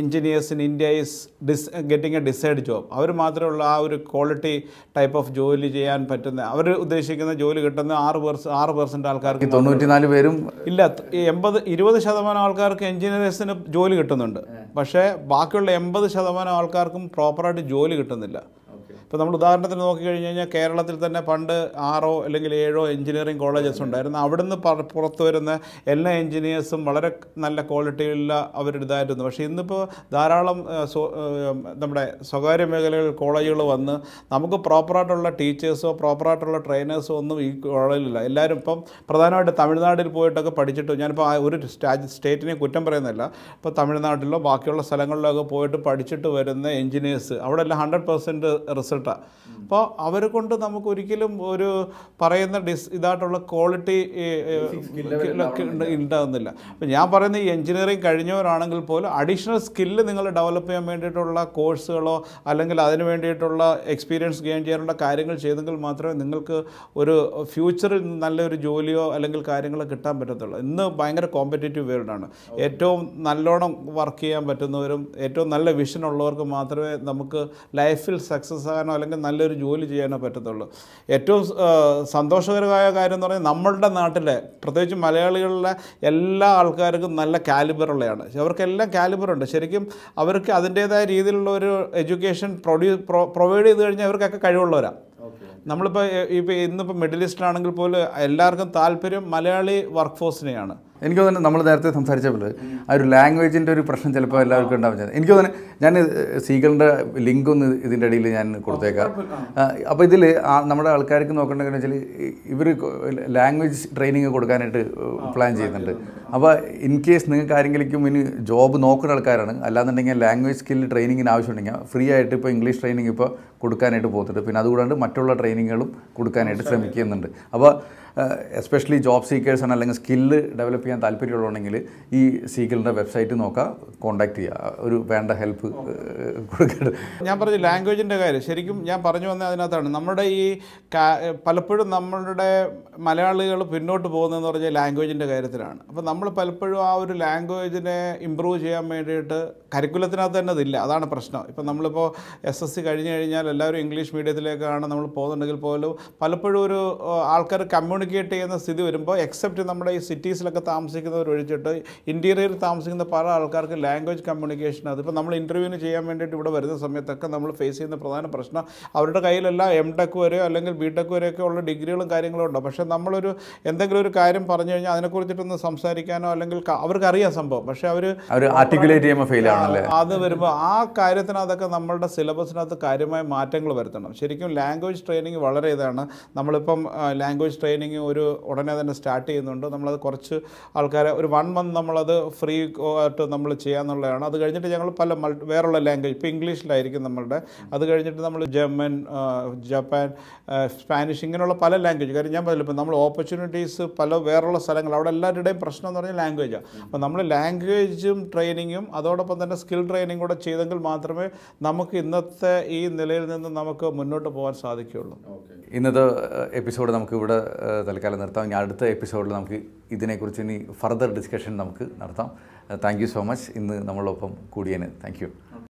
engineers in India is this getting a decent job അവർ മാത്രമേ ആ ഒരു ക്വാളിറ്റി ടൈപ്പ് ഓഫ് ജോലി ചെയ്യാൻ പറ്റുന്ന അവർ ഉദ്ദേശിക്കുന്ന ജോലി കിട്ടുന്ന ആറ് പേർസ് ആറ് പെർസെൻറ്റ് ആൾക്കാർക്ക് തൊണ്ണൂറ്റിനാല് പേരും ഇല്ല എൺപത് ഇരുപത് ശതമാനം ആൾക്കാർക്ക് എഞ്ചിനീയേഴ്സിന് ജോലി കിട്ടുന്നുണ്ട് പക്ഷേ ബാക്കിയുള്ള എൺപത് ശതമാനം ആൾക്കാർക്കും പ്രോപ്പറായിട്ട് ജോലി കിട്ടുന്നില്ല ഇപ്പോൾ നമ്മൾ ഉദാഹരണത്തിന് നോക്കിക്കഴിഞ്ഞ് കഴിഞ്ഞാൽ കേരളത്തിൽ തന്നെ പണ്ട് ആറോ അല്ലെങ്കിൽ ഏഴോ എഞ്ചിനീയറിംഗ് കോളേജസ് ഉണ്ടായിരുന്നു അവിടുന്ന് പുറത്തു വരുന്ന എല്ലാ എഞ്ചിനീയേഴ്സും വളരെ നല്ല ക്വാളിറ്റിയുള്ള ഇതായിരുന്നു പക്ഷേ ഇന്നിപ്പോൾ ധാരാളം നമ്മുടെ സ്വകാര്യ മേഖലകളിൽ കോളേജുകൾ വന്ന് നമുക്ക് പ്രോപ്പറായിട്ടുള്ള ടീച്ചേഴ്സോ പ്രോപ്പറായിട്ടുള്ള ട്രെയിനേഴ്സോ ഒന്നും ഈ കോളേജിലില്ല എല്ലാവരും ഇപ്പം പ്രധാനമായിട്ട് തമിഴ്നാട്ടിൽ പോയിട്ടൊക്കെ പഠിച്ചിട്ട് ഞാനിപ്പോൾ ഒരു സ്റ്റേറ്റിനെ കുറ്റം പറയുന്നില്ല ഇപ്പോൾ തമിഴ്നാട്ടിലോ ബാക്കിയുള്ള സ്ഥലങ്ങളിലൊക്കെ പോയിട്ട് പഠിച്ചിട്ട് വരുന്ന എഞ്ചിനീയേഴ്സ് അവിടെ എല്ലാം ഹൺഡ്രഡ് പെർസെൻറ്റ് റിസൾട്ട് റിസൾട്ടാണ് അപ്പോൾ അവരെ കൊണ്ട് നമുക്ക് ഒരിക്കലും ഒരു പറയുന്ന ഡിസ് ഇതായിട്ടുള്ള ക്വാളിറ്റി ഉണ്ടാകുന്നില്ല അപ്പം ഞാൻ പറയുന്ന ഈ എഞ്ചിനീയറിങ് കഴിഞ്ഞവരാണെങ്കിൽ പോലും അഡീഷണൽ സ്കില്ല് നിങ്ങൾ ഡെവലപ്പ് ചെയ്യാൻ വേണ്ടിയിട്ടുള്ള കോഴ്സുകളോ അല്ലെങ്കിൽ അതിന് വേണ്ടിയിട്ടുള്ള എക്സ്പീരിയൻസ് ഗെയിൻ ചെയ്യാനുള്ള കാര്യങ്ങൾ ചെയ്തെങ്കിൽ മാത്രമേ നിങ്ങൾക്ക് ഒരു ഫ്യൂച്ചറിൽ നല്ലൊരു ജോലിയോ അല്ലെങ്കിൽ കാര്യങ്ങളോ കിട്ടാൻ പറ്റത്തുള്ളൂ ഇന്ന് ഭയങ്കര കോമ്പറ്റേറ്റീവ് വേൾഡാണ് ഏറ്റവും നല്ലോണം വർക്ക് ചെയ്യാൻ പറ്റുന്നവരും ഏറ്റവും നല്ല വിഷൻ ഉള്ളവർക്ക് മാത്രമേ നമുക്ക് ലൈഫിൽ സക്സസ് ആകാൻ ചെയ്യാനോ അല്ലെങ്കിൽ നല്ലൊരു ജോലി ചെയ്യാനോ പറ്റത്തുള്ളൂ ഏറ്റവും സന്തോഷകരമായ കാര്യം എന്ന് പറഞ്ഞാൽ നമ്മളുടെ നാട്ടിലെ പ്രത്യേകിച്ച് മലയാളികളിലെ എല്ലാ ആൾക്കാർക്കും നല്ല കാലിബറുള്ളതാണ് അവർക്കെല്ലാം കാലിബറുണ്ട് ശരിക്കും അവർക്ക് അതിൻ്റേതായ രീതിയിലുള്ള ഒരു എഡ്യൂക്കേഷൻ പ്രൊഡ്യൂ പ്രൊവൈഡ് ചെയ്ത് കഴിഞ്ഞാൽ അവർക്കൊക്കെ കഴിവുള്ളവരാണ് നമ്മളിപ്പോൾ ഇപ്പോൾ ഇന്നിപ്പോൾ മിഡിൽ ഈസ്റ്റ് ആണെങ്കിൽ പോലും എല്ലാവർക്കും താല്പര്യം മലയാളി വർക്ക് ഫോഴ്സിനെയാണ് എനിക്ക് തന്നെ നമ്മൾ നേരത്തെ സംസാരിച്ച പോലെ ആ ഒരു ലാംഗ്വേജിൻ്റെ ഒരു പ്രശ്നം ചിലപ്പോൾ എല്ലാവർക്കും ഉണ്ടാവും എനിക്ക് തന്നെ ഞാൻ സീഗളിൻ്റെ ലിങ്ക് ഒന്ന് ഇതിൻ്റെ ഇടയിൽ ഞാൻ കൊടുത്തേക്കാം അപ്പോൾ ഇതിൽ നമ്മുടെ ആൾക്കാർക്ക് നോക്കേണ്ടതെന്ന് വെച്ചാൽ ഇവർ ലാംഗ്വേജ് ട്രെയിനിങ് കൊടുക്കാനായിട്ട് പ്ലാൻ ചെയ്യുന്നുണ്ട് അപ്പോൾ ഇൻ കേസ് നിങ്ങൾക്ക് ആരെങ്കിലും ഇനി ജോബ് നോക്കുന്ന ആൾക്കാരാണ് അല്ലാന്നുണ്ടെങ്കിൽ ലാംഗ്വേജ് സ്കിൽ ട്രെയിനിങ്ങിന് ആവശ്യമുണ്ടെങ്കിൽ ഫ്രീ ആയിട്ട് ഇപ്പോൾ ഇംഗ്ലീഷ് ട്രെയിനിങ് ഇപ്പോൾ കൊടുക്കാനായിട്ട് പോകുന്നുണ്ട് പിന്നെ അതുകൂടാണ്ട് മറ്റുള്ള ട്രെയിനിങ്ങുകളും കൊടുക്കാനായിട്ട് ശ്രമിക്കുന്നുണ്ട് അപ്പോൾ എസ്പെഷ്യലി ജോബ് സീക്കേഴ്സാണ് അല്ലെങ്കിൽ സ്കില്ല് ഡെവലപ്പ് ചെയ്യാൻ താല്പര്യമുള്ളതെങ്കിൽ ഈ സീക്കിളിൻ്റെ വെബ്സൈറ്റ് നോക്കാം കോൺടാക്ട് ചെയ്യുക ഒരു വേണ്ട ഹെൽപ്പ് കൊടുക്കേണ്ടത് ഞാൻ പറഞ്ഞു ലാംഗ്വേജിൻ്റെ കാര്യം ശരിക്കും ഞാൻ പറഞ്ഞു വന്ന അതിനകത്താണ് നമ്മുടെ ഈ പലപ്പോഴും നമ്മളുടെ മലയാളികൾ പിന്നോട്ട് പോകുന്നതെന്ന് പറഞ്ഞാൽ ലാംഗ്വേജിൻ്റെ കാര്യത്തിലാണ് അപ്പോൾ നമ്മൾ പലപ്പോഴും ആ ഒരു ലാംഗ്വേജിനെ ഇമ്പ്രൂവ് ചെയ്യാൻ വേണ്ടിയിട്ട് കരിക്കുലത്തിനകത്ത് തന്നെ അതില്ല അതാണ് പ്രശ്നം ഇപ്പം നമ്മളിപ്പോൾ എസ് എസ് സി കഴിഞ്ഞ് കഴിഞ്ഞാൽ എല്ലാവരും ഇംഗ്ലീഷ് മീഡിയത്തിലേക്കാണ് നമ്മൾ പോകുന്നുണ്ടെങ്കിൽ പോലും പലപ്പോഴും ഒരു ആൾക്കാർ കമ്മ്യൂണിക്കേറ്റ് ചെയ്യുന്ന സ്ഥിതി വരുമ്പോൾ എക്സെപ്റ്റ് നമ്മുടെ ഈ സിറ്റീസിലൊക്കെ താമസിക്കുന്നവർ ഒഴിച്ചിട്ട് ഇൻറ്റീരിയറിൽ താമസിക്കുന്ന പല ആൾക്കാർക്ക് ലാംഗ്വേജ് കമ്മ്യൂണിക്കേഷൻ അതിപ്പോൾ നമ്മൾ ഇൻ്റർവ്യൂവിന് ചെയ്യാൻ വേണ്ടിയിട്ട് ഇവിടെ വരുന്ന സമയത്തൊക്കെ നമ്മൾ ഫേസ് ചെയ്യുന്ന പ്രധാന പ്രശ്നം അവരുടെ കയ്യിലെല്ലാം എം ടെക് വരെയോ അല്ലെങ്കിൽ ബി ടെക് വരെയൊക്കെ ഉള്ള ഡിഗ്രികളും കാര്യങ്ങളും ഉണ്ടോ പക്ഷേ നമ്മളൊരു എന്തെങ്കിലും ഒരു കാര്യം പറഞ്ഞു കഴിഞ്ഞാൽ അതിനെക്കുറിച്ചിട്ടൊന്ന് സംസാരിക്കാനോ അല്ലെങ്കിൽ അവർക്കറിയാം സംഭവം പക്ഷേ അവർ ആർട്ടിക്കുലേറ്റ് ചെയ്യുമ്പോൾ ഫെയിൽ ആണ് അത് വരുമ്പോൾ ആ കാര്യത്തിനകത്തൊക്കെ നമ്മളുടെ സിലബസിനകത്ത് കാര്യമായ മാറ്റങ്ങൾ വരുത്തണം ശരിക്കും ലാംഗ്വേജ് ട്രെയിനിങ് വളരെ ഇതാണ് നമ്മളിപ്പം ലാംഗ്വേജ് ട്രെയിനിങ് ഒരു ഉടനെ തന്നെ സ്റ്റാർട്ട് ചെയ്യുന്നുണ്ട് നമ്മളത് കുറച്ച് ആൾക്കാരെ ഒരു വൺ മന്ത് നമ്മളത് ഫ്രീ ആയിട്ട് നമ്മൾ ചെയ്യാന്നുള്ളതാണ് അത് കഴിഞ്ഞിട്ട് ഞങ്ങൾ പല മൾട്ടി വേറുള്ള ലാംഗ്വേജ് ഇപ്പോൾ ഇംഗ്ലീഷിലായിരിക്കും നമ്മളുടെ അത് കഴിഞ്ഞിട്ട് നമ്മൾ ജർമ്മൻ ജപ്പാൻ സ്പാനിഷ് ഇങ്ങനെയുള്ള പല ലാംഗ്വേജ് കാര്യം ഞാൻ പറയില്ല ഇപ്പം നമ്മൾ ഓപ്പർച്യൂണിറ്റീസ് പല വേറുള്ള സ്ഥലങ്ങൾ അവിടെ എല്ലാവരുടെയും പ്രശ്നം എന്ന് പറഞ്ഞാൽ ലാംഗ്വേജാണ് അപ്പോൾ നമ്മൾ ലാംഗ്വേജും ട്രെയിനിങ്ങും അതോടൊപ്പം തന്നെ സ്കിൽ ട്രെയിനിങ് കൂടെ ചെയ്തെങ്കിൽ മാത്രമേ നമുക്ക് ഇന്നത്തെ ഈ നിലയിൽ നിന്ന് നമുക്ക് മുന്നോട്ട് പോകാൻ സാധിക്കുകയുള്ളൂ ഇന്നത്തെ എപ്പിസോഡ് നമുക്ക് ഇവിടെ തൽക്കാലം നിർത്താം ഇനി അടുത്ത എപ്പിസോഡിൽ നമുക്ക് ഇതിനെക്കുറിച്ച് ഇനി ഫർദർ ഡിസ്കഷൻ നമുക്ക് നടത്താം താങ്ക് സോ മച്ച് ഇന്ന് നമ്മളൊപ്പം കൂടിയതിന് താങ്ക്